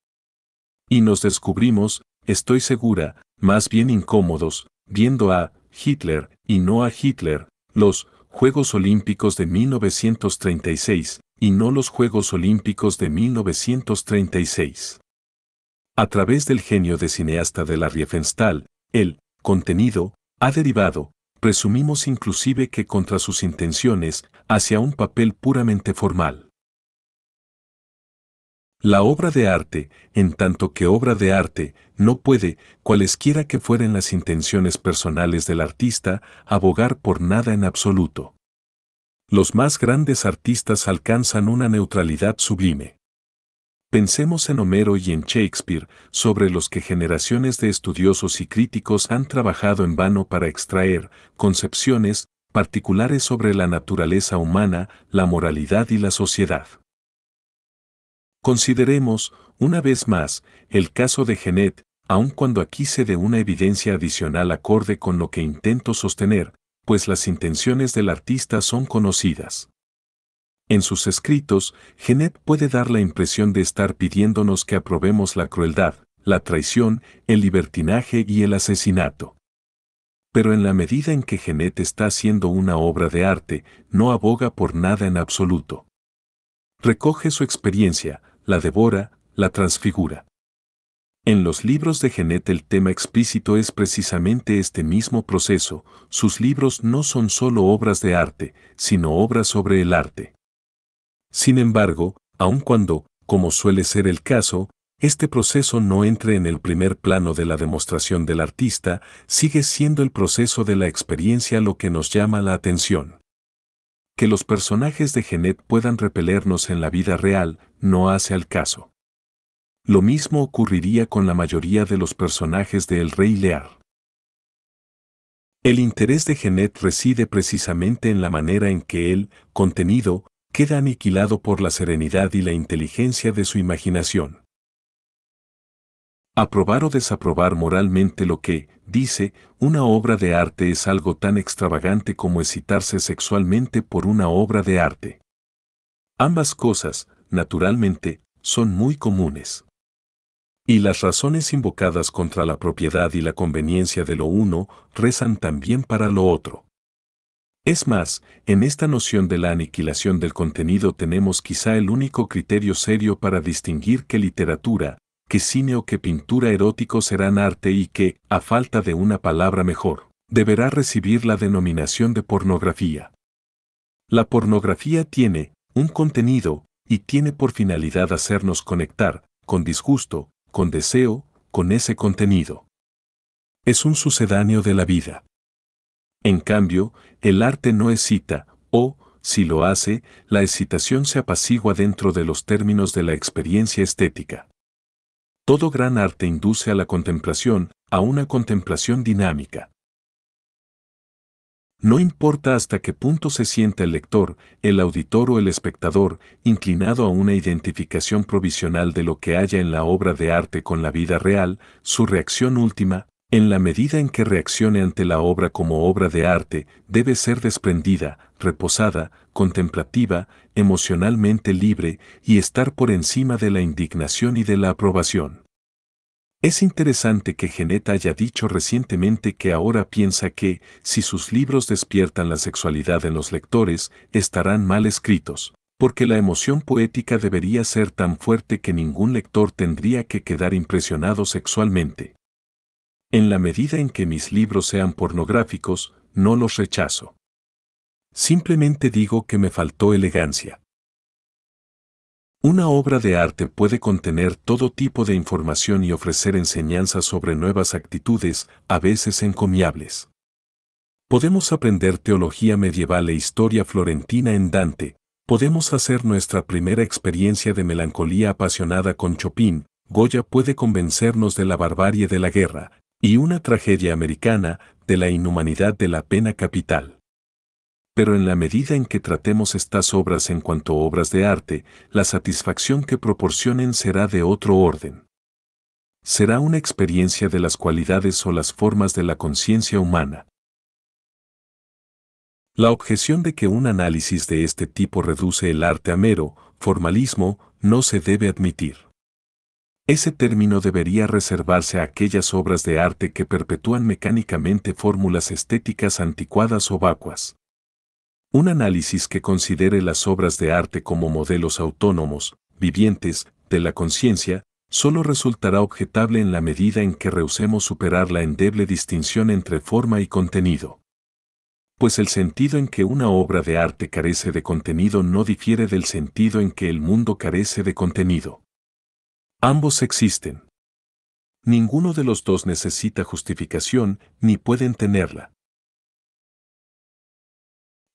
Y nos descubrimos, estoy segura, más bien incómodos, viendo a Hitler y no a Hitler, los Juegos Olímpicos de 1936 y no los Juegos Olímpicos de 1936. A través del genio de cineasta de la Riefenstahl, el contenido ha derivado, presumimos inclusive que contra sus intenciones, hacia un papel puramente formal. La obra de arte, en tanto que obra de arte, no puede, cualesquiera que fueren las intenciones personales del artista, abogar por nada en absoluto. Los más grandes artistas alcanzan una neutralidad sublime. Pensemos en Homero y en Shakespeare, sobre los que generaciones de estudiosos y críticos han trabajado en vano para extraer concepciones particulares sobre la naturaleza humana, la moralidad y la sociedad. Consideremos, una vez más, el caso de Genet, aun cuando aquí se dé una evidencia adicional acorde con lo que intento sostener, pues las intenciones del artista son conocidas. En sus escritos, Genet puede dar la impresión de estar pidiéndonos que aprobemos la crueldad, la traición, el libertinaje y el asesinato. Pero en la medida en que Genet está haciendo una obra de arte, no aboga por nada en absoluto. Recoge su experiencia, la devora, la transfigura. En los libros de Genet el tema explícito es precisamente este mismo proceso, sus libros no son solo obras de arte, sino obras sobre el arte. Sin embargo, aun cuando, como suele ser el caso, este proceso no entre en el primer plano de la demostración del artista, sigue siendo el proceso de la experiencia lo que nos llama la atención. Que los personajes de Genet puedan repelernos en la vida real no hace al caso. Lo mismo ocurriría con la mayoría de los personajes de El Rey Lear. El interés de Genet reside precisamente en la manera en que él, contenido queda aniquilado por la serenidad y la inteligencia de su imaginación. Aprobar o desaprobar moralmente lo que, dice, una obra de arte es algo tan extravagante como excitarse sexualmente por una obra de arte. Ambas cosas, naturalmente, son muy comunes. Y las razones invocadas contra la propiedad y la conveniencia de lo uno rezan también para lo otro. Es más, en esta noción de la aniquilación del contenido tenemos quizá el único criterio serio para distinguir qué literatura, qué cine o qué pintura erótico serán arte y que, a falta de una palabra mejor, deberá recibir la denominación de pornografía. La pornografía tiene un contenido y tiene por finalidad hacernos conectar, con disgusto, con deseo, con ese contenido. Es un sucedáneo de la vida. En cambio, el arte no excita, o, si lo hace, la excitación se apacigua dentro de los términos de la experiencia estética. Todo gran arte induce a la contemplación, a una contemplación dinámica. No importa hasta qué punto se sienta el lector, el auditor o el espectador, inclinado a una identificación provisional de lo que haya en la obra de arte con la vida real, su reacción última, en la medida en que reaccione ante la obra como obra de arte, debe ser desprendida, reposada, contemplativa, emocionalmente libre y estar por encima de la indignación y de la aprobación. Es interesante que Genet haya dicho recientemente que ahora piensa que, si sus libros despiertan la sexualidad en los lectores, estarán mal escritos, porque la emoción poética debería ser tan fuerte que ningún lector tendría que quedar impresionado sexualmente. En la medida en que mis libros sean pornográficos, no los rechazo. Simplemente digo que me faltó elegancia. Una obra de arte puede contener todo tipo de información y ofrecer enseñanzas sobre nuevas actitudes, a veces encomiables. Podemos aprender teología medieval e historia florentina en Dante, podemos hacer nuestra primera experiencia de melancolía apasionada con Chopin, Goya puede convencernos de la barbarie de la guerra, y una tragedia americana de la inhumanidad de la pena capital. Pero en la medida en que tratemos estas obras en cuanto obras de arte, la satisfacción que proporcionen será de otro orden. Será una experiencia de las cualidades o las formas de la conciencia humana. La objeción de que un análisis de este tipo reduce el arte a mero formalismo no se debe admitir. Ese término debería reservarse a aquellas obras de arte que perpetúan mecánicamente fórmulas estéticas anticuadas o vacuas. Un análisis que considere las obras de arte como modelos autónomos, vivientes, de la conciencia, solo resultará objetable en la medida en que rehusemos superar la endeble distinción entre forma y contenido. Pues el sentido en que una obra de arte carece de contenido no difiere del sentido en que el mundo carece de contenido. Ambos existen. Ninguno de los dos necesita justificación ni pueden tenerla.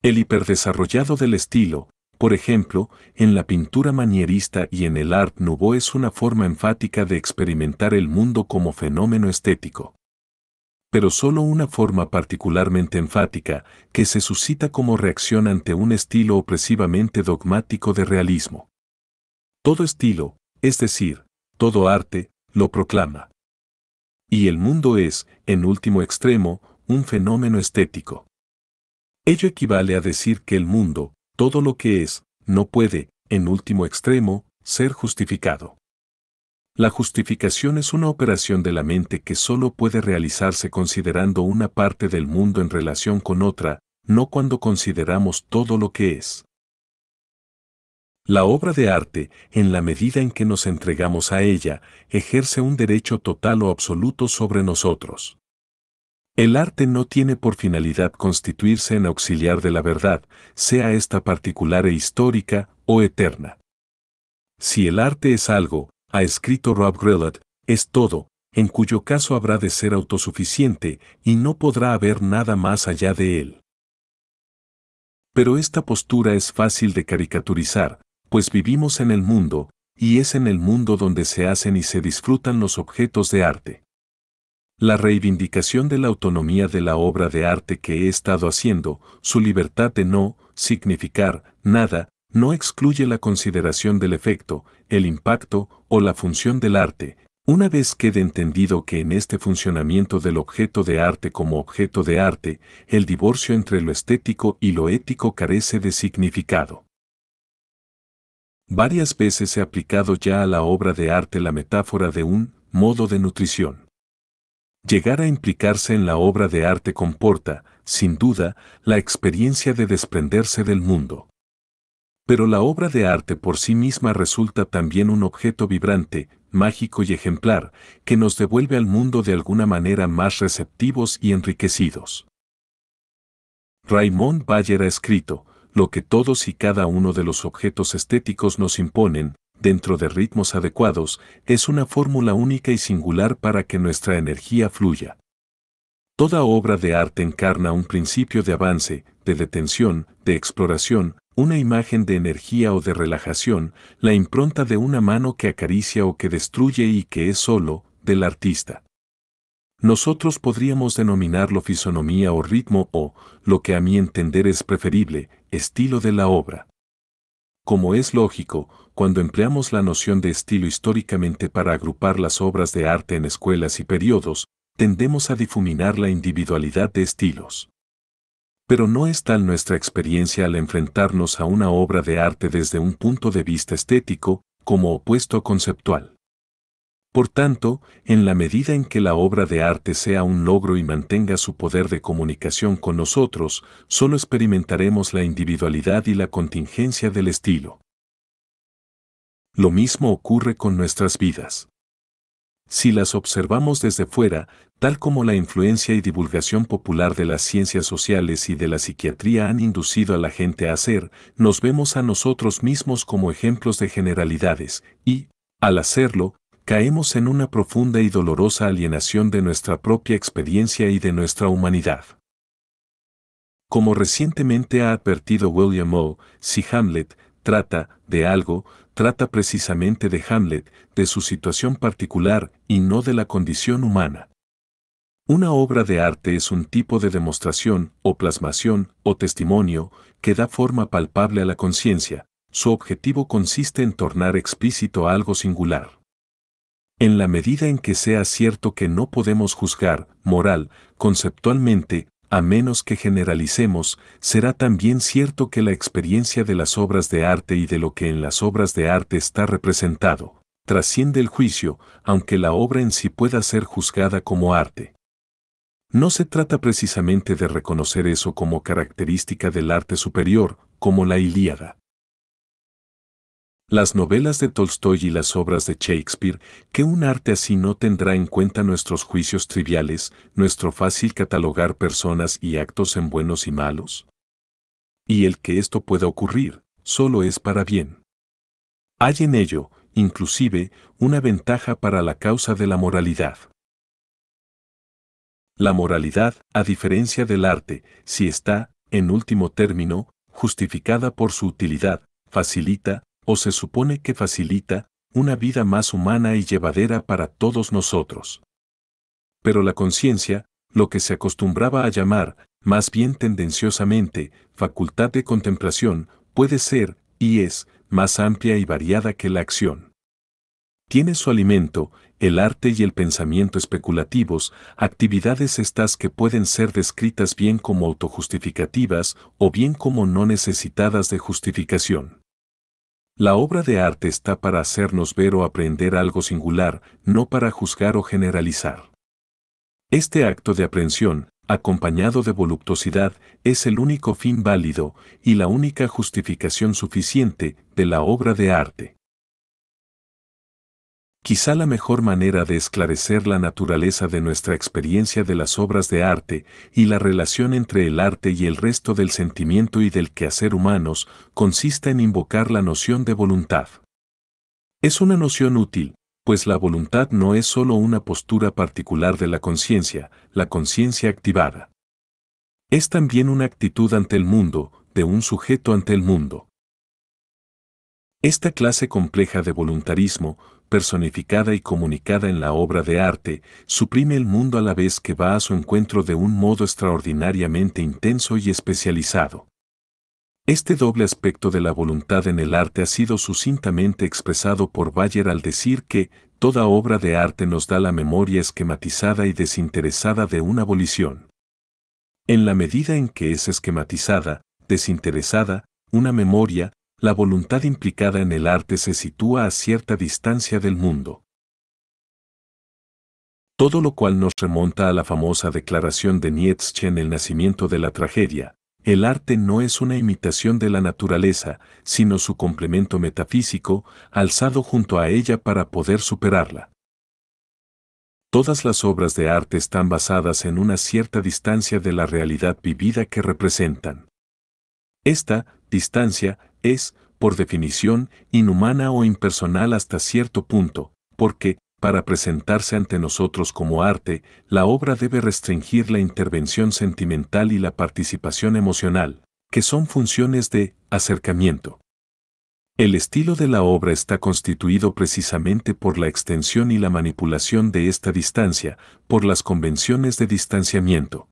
El hiperdesarrollado del estilo, por ejemplo, en la pintura manierista y en el Art Nouveau es una forma enfática de experimentar el mundo como fenómeno estético. Pero solo una forma particularmente enfática, que se suscita como reacción ante un estilo opresivamente dogmático de realismo. Todo estilo, es decir, todo arte, lo proclama. Y el mundo es, en último extremo, un fenómeno estético. Ello equivale a decir que el mundo, todo lo que es, no puede, en último extremo, ser justificado. La justificación es una operación de la mente que solo puede realizarse considerando una parte del mundo en relación con otra, no cuando consideramos todo lo que es. La obra de arte, en la medida en que nos entregamos a ella, ejerce un derecho total o absoluto sobre nosotros. El arte no tiene por finalidad constituirse en auxiliar de la verdad, sea esta particular e histórica o eterna. Si el arte es algo, ha escrito Rob Grillet, es todo, en cuyo caso habrá de ser autosuficiente y no podrá haber nada más allá de él. Pero esta postura es fácil de caricaturizar, pues vivimos en el mundo, y es en el mundo donde se hacen y se disfrutan los objetos de arte. La reivindicación de la autonomía de la obra de arte que he estado haciendo, su libertad de no significar nada, no excluye la consideración del efecto, el impacto o la función del arte, una vez quede entendido que en este funcionamiento del objeto de arte como objeto de arte, el divorcio entre lo estético y lo ético carece de significado. Varias veces he aplicado ya a la obra de arte la metáfora de un modo de nutrición. Llegar a implicarse en la obra de arte comporta, sin duda, la experiencia de desprenderse del mundo. Pero la obra de arte por sí misma resulta también un objeto vibrante, mágico y ejemplar, que nos devuelve al mundo de alguna manera más receptivos y enriquecidos. Raymond Bayer ha escrito, lo que todos y cada uno de los objetos estéticos nos imponen, dentro de ritmos adecuados, es una fórmula única y singular para que nuestra energía fluya. Toda obra de arte encarna un principio de avance, de detención, de exploración, una imagen de energía o de relajación, la impronta de una mano que acaricia o que destruye y que es solo, del artista. Nosotros podríamos denominarlo fisonomía o ritmo o, lo que a mi entender es preferible, estilo de la obra. Como es lógico, cuando empleamos la noción de estilo históricamente para agrupar las obras de arte en escuelas y periodos, tendemos a difuminar la individualidad de estilos. Pero no es tal nuestra experiencia al enfrentarnos a una obra de arte desde un punto de vista estético, como opuesto a conceptual. Por tanto, en la medida en que la obra de arte sea un logro y mantenga su poder de comunicación con nosotros, solo experimentaremos la individualidad y la contingencia del estilo. Lo mismo ocurre con nuestras vidas. Si las observamos desde fuera, tal como la influencia y divulgación popular de las ciencias sociales y de la psiquiatría han inducido a la gente a hacer, nos vemos a nosotros mismos como ejemplos de generalidades, y, al hacerlo, caemos en una profunda y dolorosa alienación de nuestra propia experiencia y de nuestra humanidad. Como recientemente ha advertido William Moe, si Hamlet trata de algo, trata precisamente de Hamlet, de su situación particular y no de la condición humana. Una obra de arte es un tipo de demostración, o plasmación, o testimonio, que da forma palpable a la conciencia. Su objetivo consiste en tornar explícito algo singular. En la medida en que sea cierto que no podemos juzgar, moral, conceptualmente, a menos que generalicemos, será también cierto que la experiencia de las obras de arte y de lo que en las obras de arte está representado, trasciende el juicio, aunque la obra en sí pueda ser juzgada como arte. No se trata precisamente de reconocer eso como característica del arte superior, como la Ilíada. Las novelas de Tolstoy y las obras de Shakespeare, que un arte así no tendrá en cuenta nuestros juicios triviales, nuestro fácil catalogar personas y actos en buenos y malos. Y el que esto pueda ocurrir, solo es para bien. Hay en ello, inclusive, una ventaja para la causa de la moralidad. La moralidad, a diferencia del arte, si está, en último término, justificada por su utilidad, facilita, o se supone que facilita, una vida más humana y llevadera para todos nosotros. Pero la conciencia, lo que se acostumbraba a llamar, más bien tendenciosamente, facultad de contemplación, puede ser, y es, más amplia y variada que la acción. Tiene su alimento, el arte y el pensamiento especulativos, actividades estas que pueden ser descritas bien como autojustificativas o bien como no necesitadas de justificación. La obra de arte está para hacernos ver o aprender algo singular, no para juzgar o generalizar. Este acto de aprensión, acompañado de voluptuosidad, es el único fin válido y la única justificación suficiente de la obra de arte. Quizá la mejor manera de esclarecer la naturaleza de nuestra experiencia de las obras de arte y la relación entre el arte y el resto del sentimiento y del quehacer humanos consiste en invocar la noción de voluntad. Es una noción útil, pues la voluntad no es sólo una postura particular de la conciencia, la conciencia activada. Es también una actitud ante el mundo, de un sujeto ante el mundo. Esta clase compleja de voluntarismo personificada y comunicada en la obra de arte, suprime el mundo a la vez que va a su encuentro de un modo extraordinariamente intenso y especializado. Este doble aspecto de la voluntad en el arte ha sido sucintamente expresado por Bayer al decir que toda obra de arte nos da la memoria esquematizada y desinteresada de una abolición. En la medida en que es esquematizada, desinteresada, una memoria, la voluntad implicada en el arte se sitúa a cierta distancia del mundo. Todo lo cual nos remonta a la famosa declaración de Nietzsche en el nacimiento de la tragedia, el arte no es una imitación de la naturaleza, sino su complemento metafísico, alzado junto a ella para poder superarla. Todas las obras de arte están basadas en una cierta distancia de la realidad vivida que representan. Esta distancia es, por definición, inhumana o impersonal hasta cierto punto, porque, para presentarse ante nosotros como arte, la obra debe restringir la intervención sentimental y la participación emocional, que son funciones de acercamiento. El estilo de la obra está constituido precisamente por la extensión y la manipulación de esta distancia, por las convenciones de distanciamiento.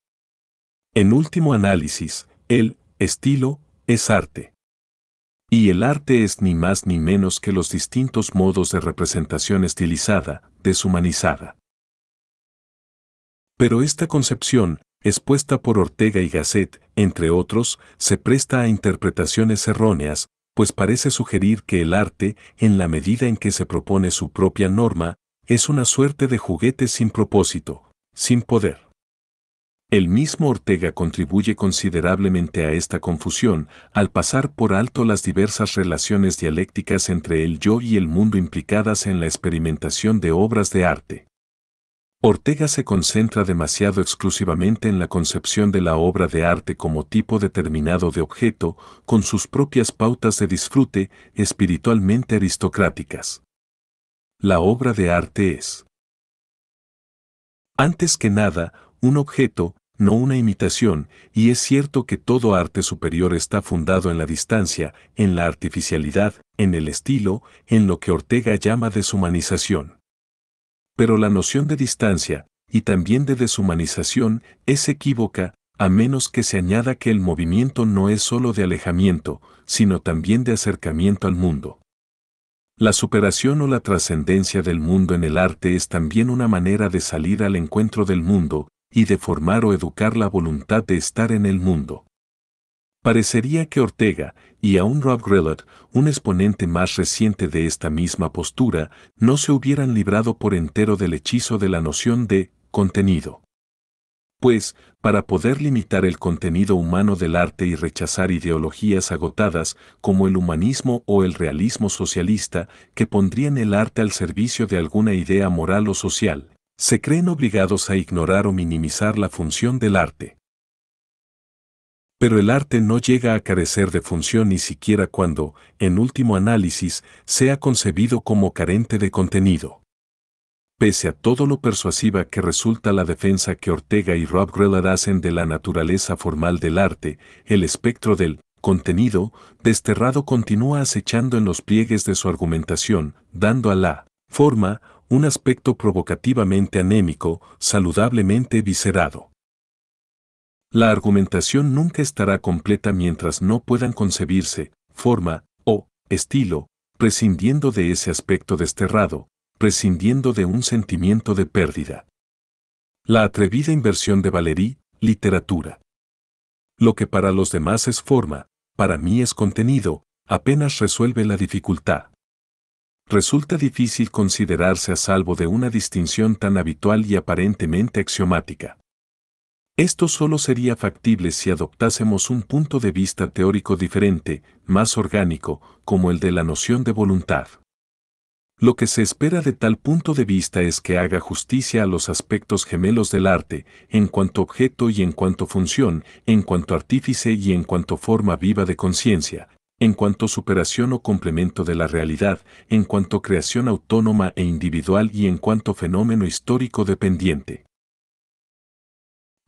En último análisis, el estilo es arte. Y el arte es ni más ni menos que los distintos modos de representación estilizada, deshumanizada. Pero esta concepción, expuesta por Ortega y Gasset, entre otros, se presta a interpretaciones erróneas, pues parece sugerir que el arte, en la medida en que se propone su propia norma, es una suerte de juguete sin propósito, sin poder. El mismo Ortega contribuye considerablemente a esta confusión al pasar por alto las diversas relaciones dialécticas entre el yo y el mundo implicadas en la experimentación de obras de arte. Ortega se concentra demasiado exclusivamente en la concepción de la obra de arte como tipo determinado de objeto, con sus propias pautas de disfrute espiritualmente aristocráticas. La obra de arte es, antes que nada, un objeto, no una imitación, y es cierto que todo arte superior está fundado en la distancia, en la artificialidad, en el estilo, en lo que Ortega llama deshumanización. Pero la noción de distancia, y también de deshumanización, es equívoca, a menos que se añada que el movimiento no es sólo de alejamiento, sino también de acercamiento al mundo. La superación o la trascendencia del mundo en el arte es también una manera de salir al encuentro del mundo, y de formar o educar la voluntad de estar en el mundo. Parecería que Ortega, y aún Rob Grillot, un exponente más reciente de esta misma postura, no se hubieran librado por entero del hechizo de la noción de contenido. Pues, para poder limitar el contenido humano del arte y rechazar ideologías agotadas como el humanismo o el realismo socialista que pondrían el arte al servicio de alguna idea moral o social, se creen obligados a ignorar o minimizar la función del arte. Pero el arte no llega a carecer de función ni siquiera cuando, en último análisis, sea concebido como carente de contenido. Pese a todo lo persuasiva que resulta la defensa que Ortega y Rob Grillard hacen de la naturaleza formal del arte, el espectro del contenido desterrado continúa acechando en los pliegues de su argumentación, dando a la forma un aspecto provocativamente anémico, saludablemente viscerado. La argumentación nunca estará completa mientras no puedan concebirse, forma, o, estilo, prescindiendo de ese aspecto desterrado, prescindiendo de un sentimiento de pérdida. La atrevida inversión de Valéry, literatura. Lo que para los demás es forma, para mí es contenido, apenas resuelve la dificultad resulta difícil considerarse a salvo de una distinción tan habitual y aparentemente axiomática. Esto solo sería factible si adoptásemos un punto de vista teórico diferente, más orgánico, como el de la noción de voluntad. Lo que se espera de tal punto de vista es que haga justicia a los aspectos gemelos del arte, en cuanto objeto y en cuanto función, en cuanto artífice y en cuanto forma viva de conciencia, en cuanto superación o complemento de la realidad, en cuanto creación autónoma e individual y en cuanto fenómeno histórico dependiente.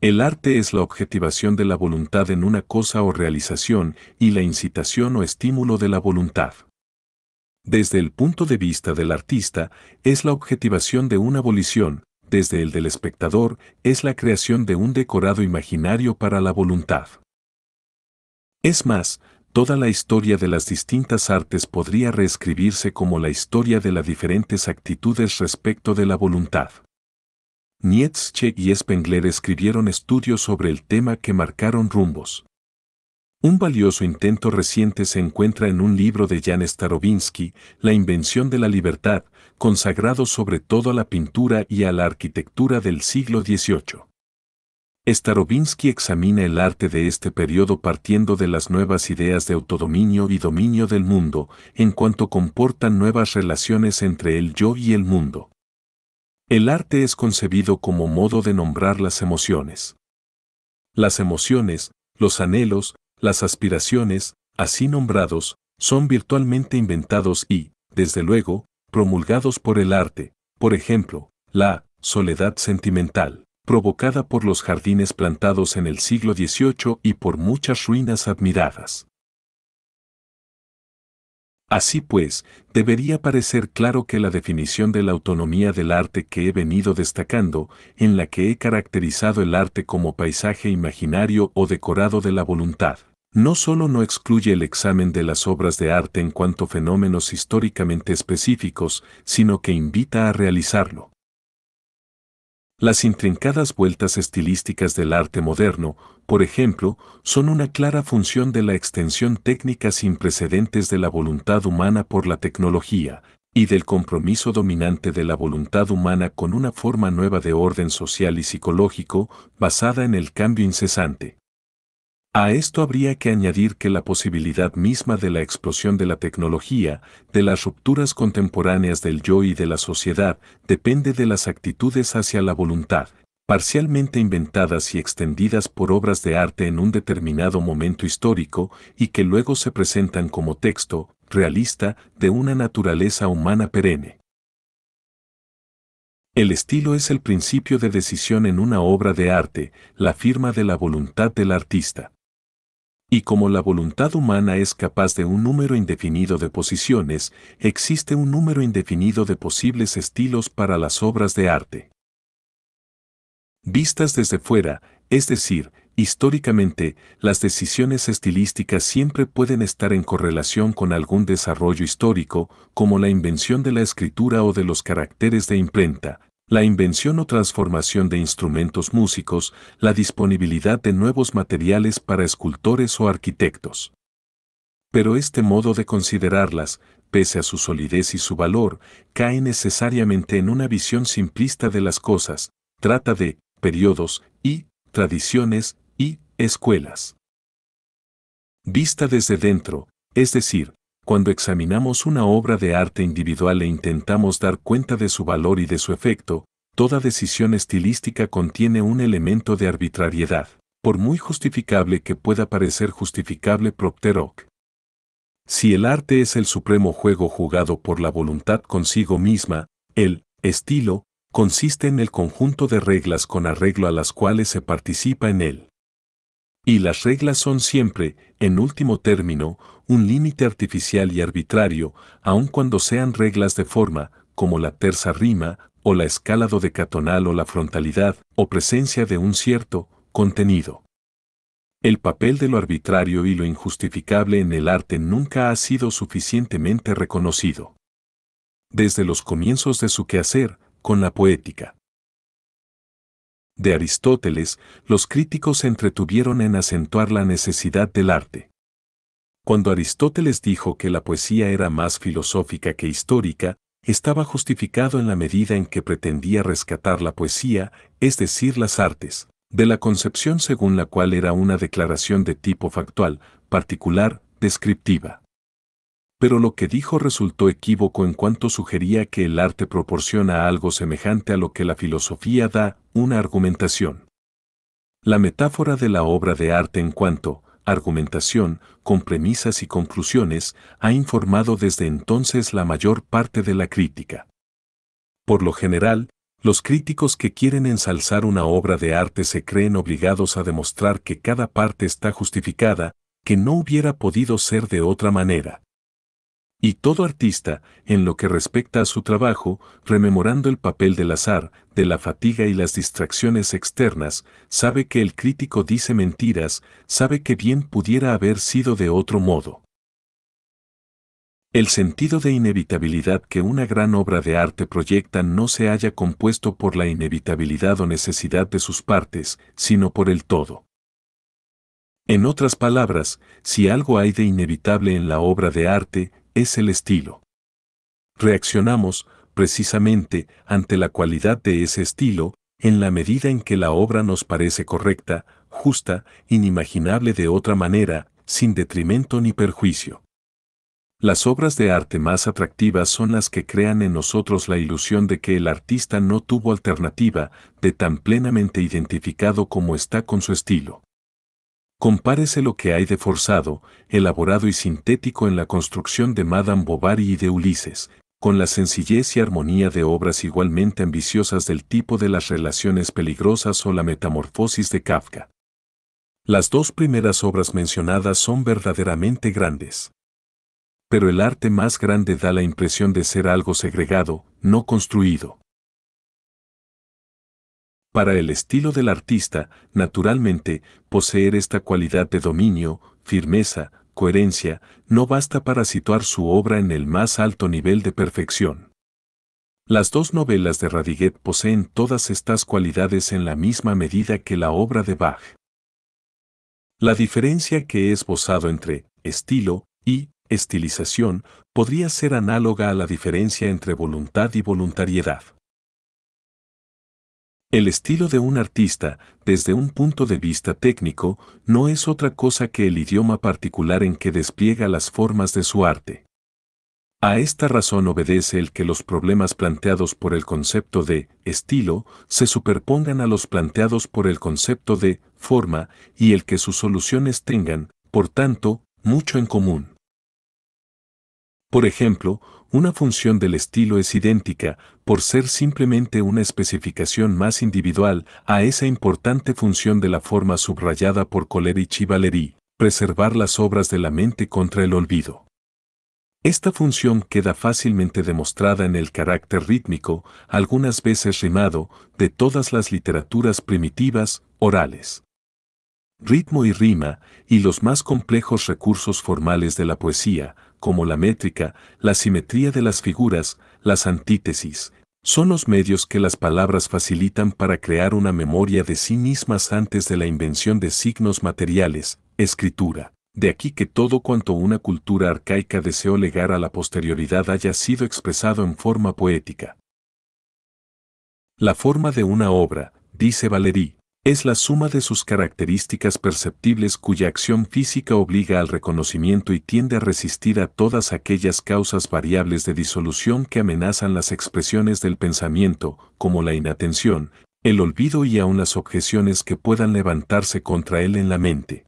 El arte es la objetivación de la voluntad en una cosa o realización y la incitación o estímulo de la voluntad. Desde el punto de vista del artista, es la objetivación de una volición, desde el del espectador, es la creación de un decorado imaginario para la voluntad. Es más, toda la historia de las distintas artes podría reescribirse como la historia de las diferentes actitudes respecto de la voluntad. Nietzsche y Spengler escribieron estudios sobre el tema que marcaron rumbos. Un valioso intento reciente se encuentra en un libro de Jan Starobinsky, La invención de la libertad, consagrado sobre todo a la pintura y a la arquitectura del siglo XVIII. Starobinsky examina el arte de este periodo partiendo de las nuevas ideas de autodominio y dominio del mundo, en cuanto comportan nuevas relaciones entre el yo y el mundo. El arte es concebido como modo de nombrar las emociones. Las emociones, los anhelos, las aspiraciones, así nombrados, son virtualmente inventados y, desde luego, promulgados por el arte, por ejemplo, la soledad sentimental provocada por los jardines plantados en el siglo XVIII y por muchas ruinas admiradas. Así pues, debería parecer claro que la definición de la autonomía del arte que he venido destacando, en la que he caracterizado el arte como paisaje imaginario o decorado de la voluntad, no solo no excluye el examen de las obras de arte en cuanto fenómenos históricamente específicos, sino que invita a realizarlo. Las intrincadas vueltas estilísticas del arte moderno, por ejemplo, son una clara función de la extensión técnica sin precedentes de la voluntad humana por la tecnología, y del compromiso dominante de la voluntad humana con una forma nueva de orden social y psicológico basada en el cambio incesante. A esto habría que añadir que la posibilidad misma de la explosión de la tecnología, de las rupturas contemporáneas del yo y de la sociedad, depende de las actitudes hacia la voluntad, parcialmente inventadas y extendidas por obras de arte en un determinado momento histórico y que luego se presentan como texto, realista, de una naturaleza humana perenne. El estilo es el principio de decisión en una obra de arte, la firma de la voluntad del artista. Y como la voluntad humana es capaz de un número indefinido de posiciones, existe un número indefinido de posibles estilos para las obras de arte. Vistas desde fuera, es decir, históricamente, las decisiones estilísticas siempre pueden estar en correlación con algún desarrollo histórico, como la invención de la escritura o de los caracteres de imprenta, la invención o transformación de instrumentos músicos, la disponibilidad de nuevos materiales para escultores o arquitectos. Pero este modo de considerarlas, pese a su solidez y su valor, cae necesariamente en una visión simplista de las cosas, trata de periodos y tradiciones y escuelas. Vista desde dentro, es decir, cuando examinamos una obra de arte individual e intentamos dar cuenta de su valor y de su efecto, toda decisión estilística contiene un elemento de arbitrariedad, por muy justificable que pueda parecer justificable Propteroc. Si el arte es el supremo juego jugado por la voluntad consigo misma, el estilo consiste en el conjunto de reglas con arreglo a las cuales se participa en él. Y las reglas son siempre, en último término, un límite artificial y arbitrario, aun cuando sean reglas de forma, como la terza rima, o la escala decatonal o la frontalidad, o presencia de un cierto contenido. El papel de lo arbitrario y lo injustificable en el arte nunca ha sido suficientemente reconocido. Desde los comienzos de su quehacer, con la poética. De Aristóteles, los críticos se entretuvieron en acentuar la necesidad del arte. Cuando Aristóteles dijo que la poesía era más filosófica que histórica, estaba justificado en la medida en que pretendía rescatar la poesía, es decir, las artes, de la concepción según la cual era una declaración de tipo factual, particular, descriptiva. Pero lo que dijo resultó equívoco en cuanto sugería que el arte proporciona algo semejante a lo que la filosofía da, una argumentación. La metáfora de la obra de arte en cuanto, argumentación, con premisas y conclusiones, ha informado desde entonces la mayor parte de la crítica. Por lo general, los críticos que quieren ensalzar una obra de arte se creen obligados a demostrar que cada parte está justificada, que no hubiera podido ser de otra manera y todo artista, en lo que respecta a su trabajo, rememorando el papel del azar, de la fatiga y las distracciones externas, sabe que el crítico dice mentiras, sabe que bien pudiera haber sido de otro modo. El sentido de inevitabilidad que una gran obra de arte proyecta no se haya compuesto por la inevitabilidad o necesidad de sus partes, sino por el todo. En otras palabras, si algo hay de inevitable en la obra de arte, es el estilo. Reaccionamos, precisamente, ante la cualidad de ese estilo, en la medida en que la obra nos parece correcta, justa, inimaginable de otra manera, sin detrimento ni perjuicio. Las obras de arte más atractivas son las que crean en nosotros la ilusión de que el artista no tuvo alternativa, de tan plenamente identificado como está con su estilo. Compárese lo que hay de forzado, elaborado y sintético en la construcción de Madame Bovary y de Ulises, con la sencillez y armonía de obras igualmente ambiciosas del tipo de las relaciones peligrosas o la metamorfosis de Kafka. Las dos primeras obras mencionadas son verdaderamente grandes. Pero el arte más grande da la impresión de ser algo segregado, no construido. Para el estilo del artista, naturalmente, poseer esta cualidad de dominio, firmeza, coherencia, no basta para situar su obra en el más alto nivel de perfección. Las dos novelas de Radiguet poseen todas estas cualidades en la misma medida que la obra de Bach. La diferencia que esbozado entre estilo y estilización podría ser análoga a la diferencia entre voluntad y voluntariedad. El estilo de un artista, desde un punto de vista técnico, no es otra cosa que el idioma particular en que despliega las formas de su arte. A esta razón obedece el que los problemas planteados por el concepto de estilo se superpongan a los planteados por el concepto de forma y el que sus soluciones tengan, por tanto, mucho en común. Por ejemplo, una función del estilo es idéntica, por ser simplemente una especificación más individual, a esa importante función de la forma subrayada por Coleridge y Valéry, preservar las obras de la mente contra el olvido. Esta función queda fácilmente demostrada en el carácter rítmico, algunas veces rimado, de todas las literaturas primitivas, orales. Ritmo y rima, y los más complejos recursos formales de la poesía, como la métrica, la simetría de las figuras, las antítesis, son los medios que las palabras facilitan para crear una memoria de sí mismas antes de la invención de signos materiales, escritura. De aquí que todo cuanto una cultura arcaica deseó legar a la posterioridad haya sido expresado en forma poética. La forma de una obra, dice Valéry, es la suma de sus características perceptibles cuya acción física obliga al reconocimiento y tiende a resistir a todas aquellas causas variables de disolución que amenazan las expresiones del pensamiento, como la inatención, el olvido y aun las objeciones que puedan levantarse contra él en la mente.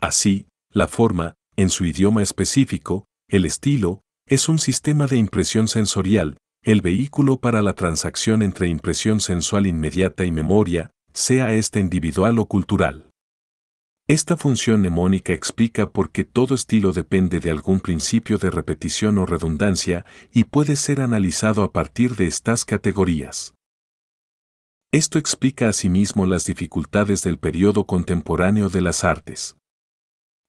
Así, la forma, en su idioma específico, el estilo, es un sistema de impresión sensorial, el vehículo para la transacción entre impresión sensual inmediata y memoria, sea esta individual o cultural. Esta función mnemónica explica por qué todo estilo depende de algún principio de repetición o redundancia y puede ser analizado a partir de estas categorías. Esto explica asimismo las dificultades del periodo contemporáneo de las artes.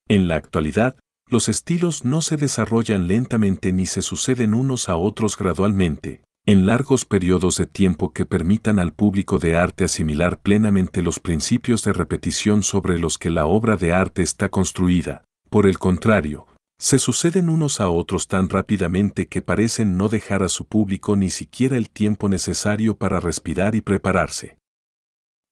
En la actualidad, los estilos no se desarrollan lentamente ni se suceden unos a otros gradualmente, en largos periodos de tiempo que permitan al público de arte asimilar plenamente los principios de repetición sobre los que la obra de arte está construida. Por el contrario, se suceden unos a otros tan rápidamente que parecen no dejar a su público ni siquiera el tiempo necesario para respirar y prepararse.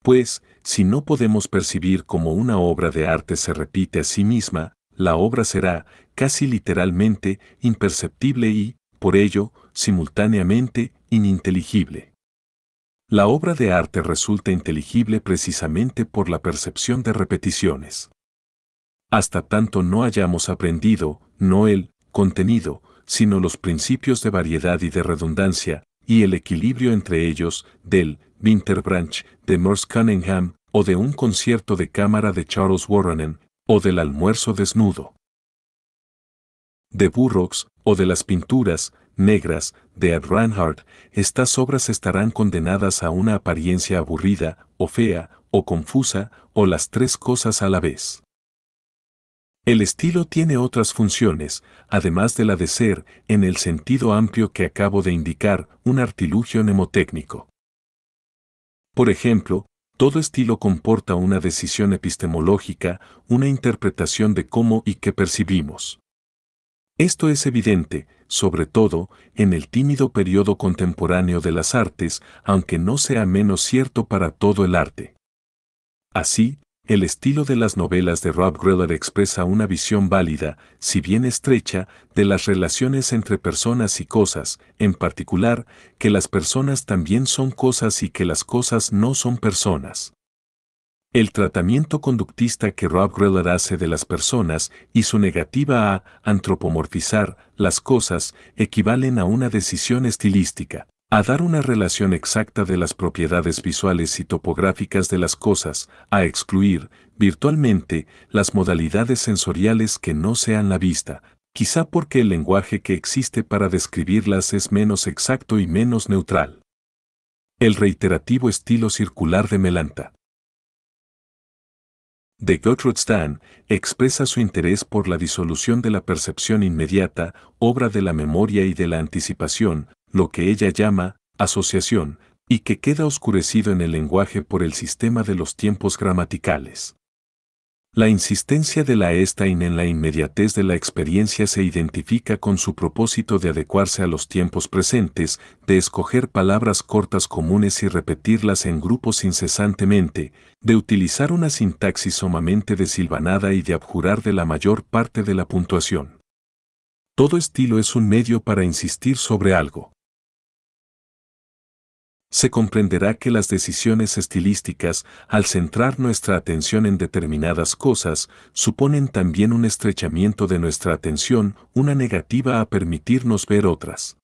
Pues, si no podemos percibir cómo una obra de arte se repite a sí misma, la obra será, casi literalmente, imperceptible y, por ello, simultáneamente, ininteligible. La obra de arte resulta inteligible precisamente por la percepción de repeticiones. Hasta tanto no hayamos aprendido, no el contenido, sino los principios de variedad y de redundancia, y el equilibrio entre ellos, del Winterbranch de Morse Cunningham o de un concierto de cámara de Charles Warrenen, o del almuerzo desnudo. De Burroughs, o de las pinturas, negras, de Ed Reinhardt, estas obras estarán condenadas a una apariencia aburrida, o fea, o confusa, o las tres cosas a la vez. El estilo tiene otras funciones, además de la de ser, en el sentido amplio que acabo de indicar, un artilugio mnemotécnico. Por ejemplo, todo estilo comporta una decisión epistemológica, una interpretación de cómo y qué percibimos. Esto es evidente, sobre todo, en el tímido periodo contemporáneo de las artes, aunque no sea menos cierto para todo el arte. Así, el estilo de las novelas de Rob Greller expresa una visión válida, si bien estrecha, de las relaciones entre personas y cosas, en particular, que las personas también son cosas y que las cosas no son personas. El tratamiento conductista que Rob Greller hace de las personas y su negativa a antropomorfizar las cosas equivalen a una decisión estilística a dar una relación exacta de las propiedades visuales y topográficas de las cosas, a excluir, virtualmente, las modalidades sensoriales que no sean la vista, quizá porque el lenguaje que existe para describirlas es menos exacto y menos neutral. El reiterativo estilo circular de Melanta. De Gertrude Stan expresa su interés por la disolución de la percepción inmediata, obra de la memoria y de la anticipación, lo que ella llama asociación, y que queda oscurecido en el lenguaje por el sistema de los tiempos gramaticales. La insistencia de la Einstein en la inmediatez de la experiencia se identifica con su propósito de adecuarse a los tiempos presentes, de escoger palabras cortas comunes y repetirlas en grupos incesantemente, de utilizar una sintaxis sumamente desilvanada y de abjurar de la mayor parte de la puntuación. Todo estilo es un medio para insistir sobre algo se comprenderá que las decisiones estilísticas, al centrar nuestra atención en determinadas cosas, suponen también un estrechamiento de nuestra atención, una negativa a permitirnos ver otras.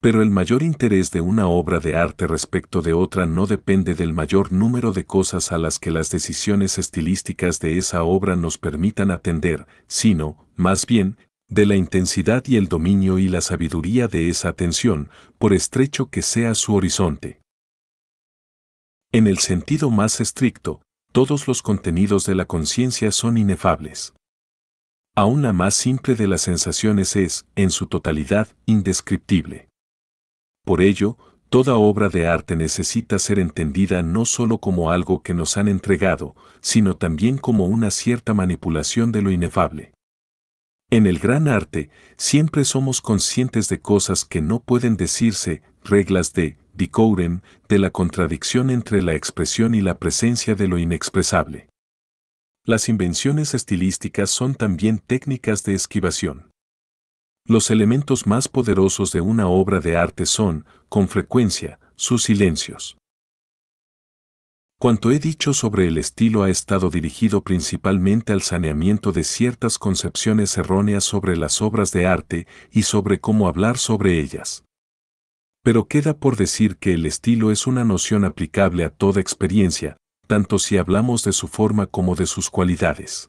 Pero el mayor interés de una obra de arte respecto de otra no depende del mayor número de cosas a las que las decisiones estilísticas de esa obra nos permitan atender, sino, más bien, de la intensidad y el dominio y la sabiduría de esa atención, por estrecho que sea su horizonte. En el sentido más estricto, todos los contenidos de la conciencia son inefables. Aún la más simple de las sensaciones es, en su totalidad, indescriptible. Por ello, toda obra de arte necesita ser entendida no sólo como algo que nos han entregado, sino también como una cierta manipulación de lo inefable. En el gran arte, siempre somos conscientes de cosas que no pueden decirse, reglas de de la contradicción entre la expresión y la presencia de lo inexpresable. Las invenciones estilísticas son también técnicas de esquivación. Los elementos más poderosos de una obra de arte son, con frecuencia, sus silencios. Cuanto he dicho sobre el estilo ha estado dirigido principalmente al saneamiento de ciertas concepciones erróneas sobre las obras de arte y sobre cómo hablar sobre ellas. Pero queda por decir que el estilo es una noción aplicable a toda experiencia, tanto si hablamos de su forma como de sus cualidades.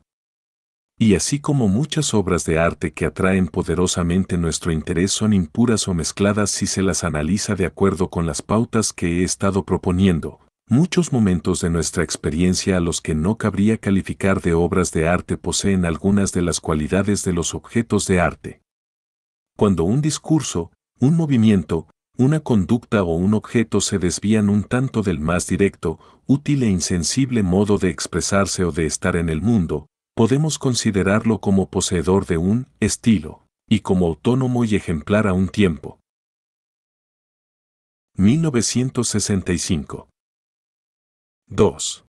Y así como muchas obras de arte que atraen poderosamente nuestro interés son impuras o mezcladas si se las analiza de acuerdo con las pautas que he estado proponiendo, Muchos momentos de nuestra experiencia a los que no cabría calificar de obras de arte poseen algunas de las cualidades de los objetos de arte. Cuando un discurso, un movimiento, una conducta o un objeto se desvían un tanto del más directo, útil e insensible modo de expresarse o de estar en el mundo, podemos considerarlo como poseedor de un estilo, y como autónomo y ejemplar a un tiempo. 1965 2.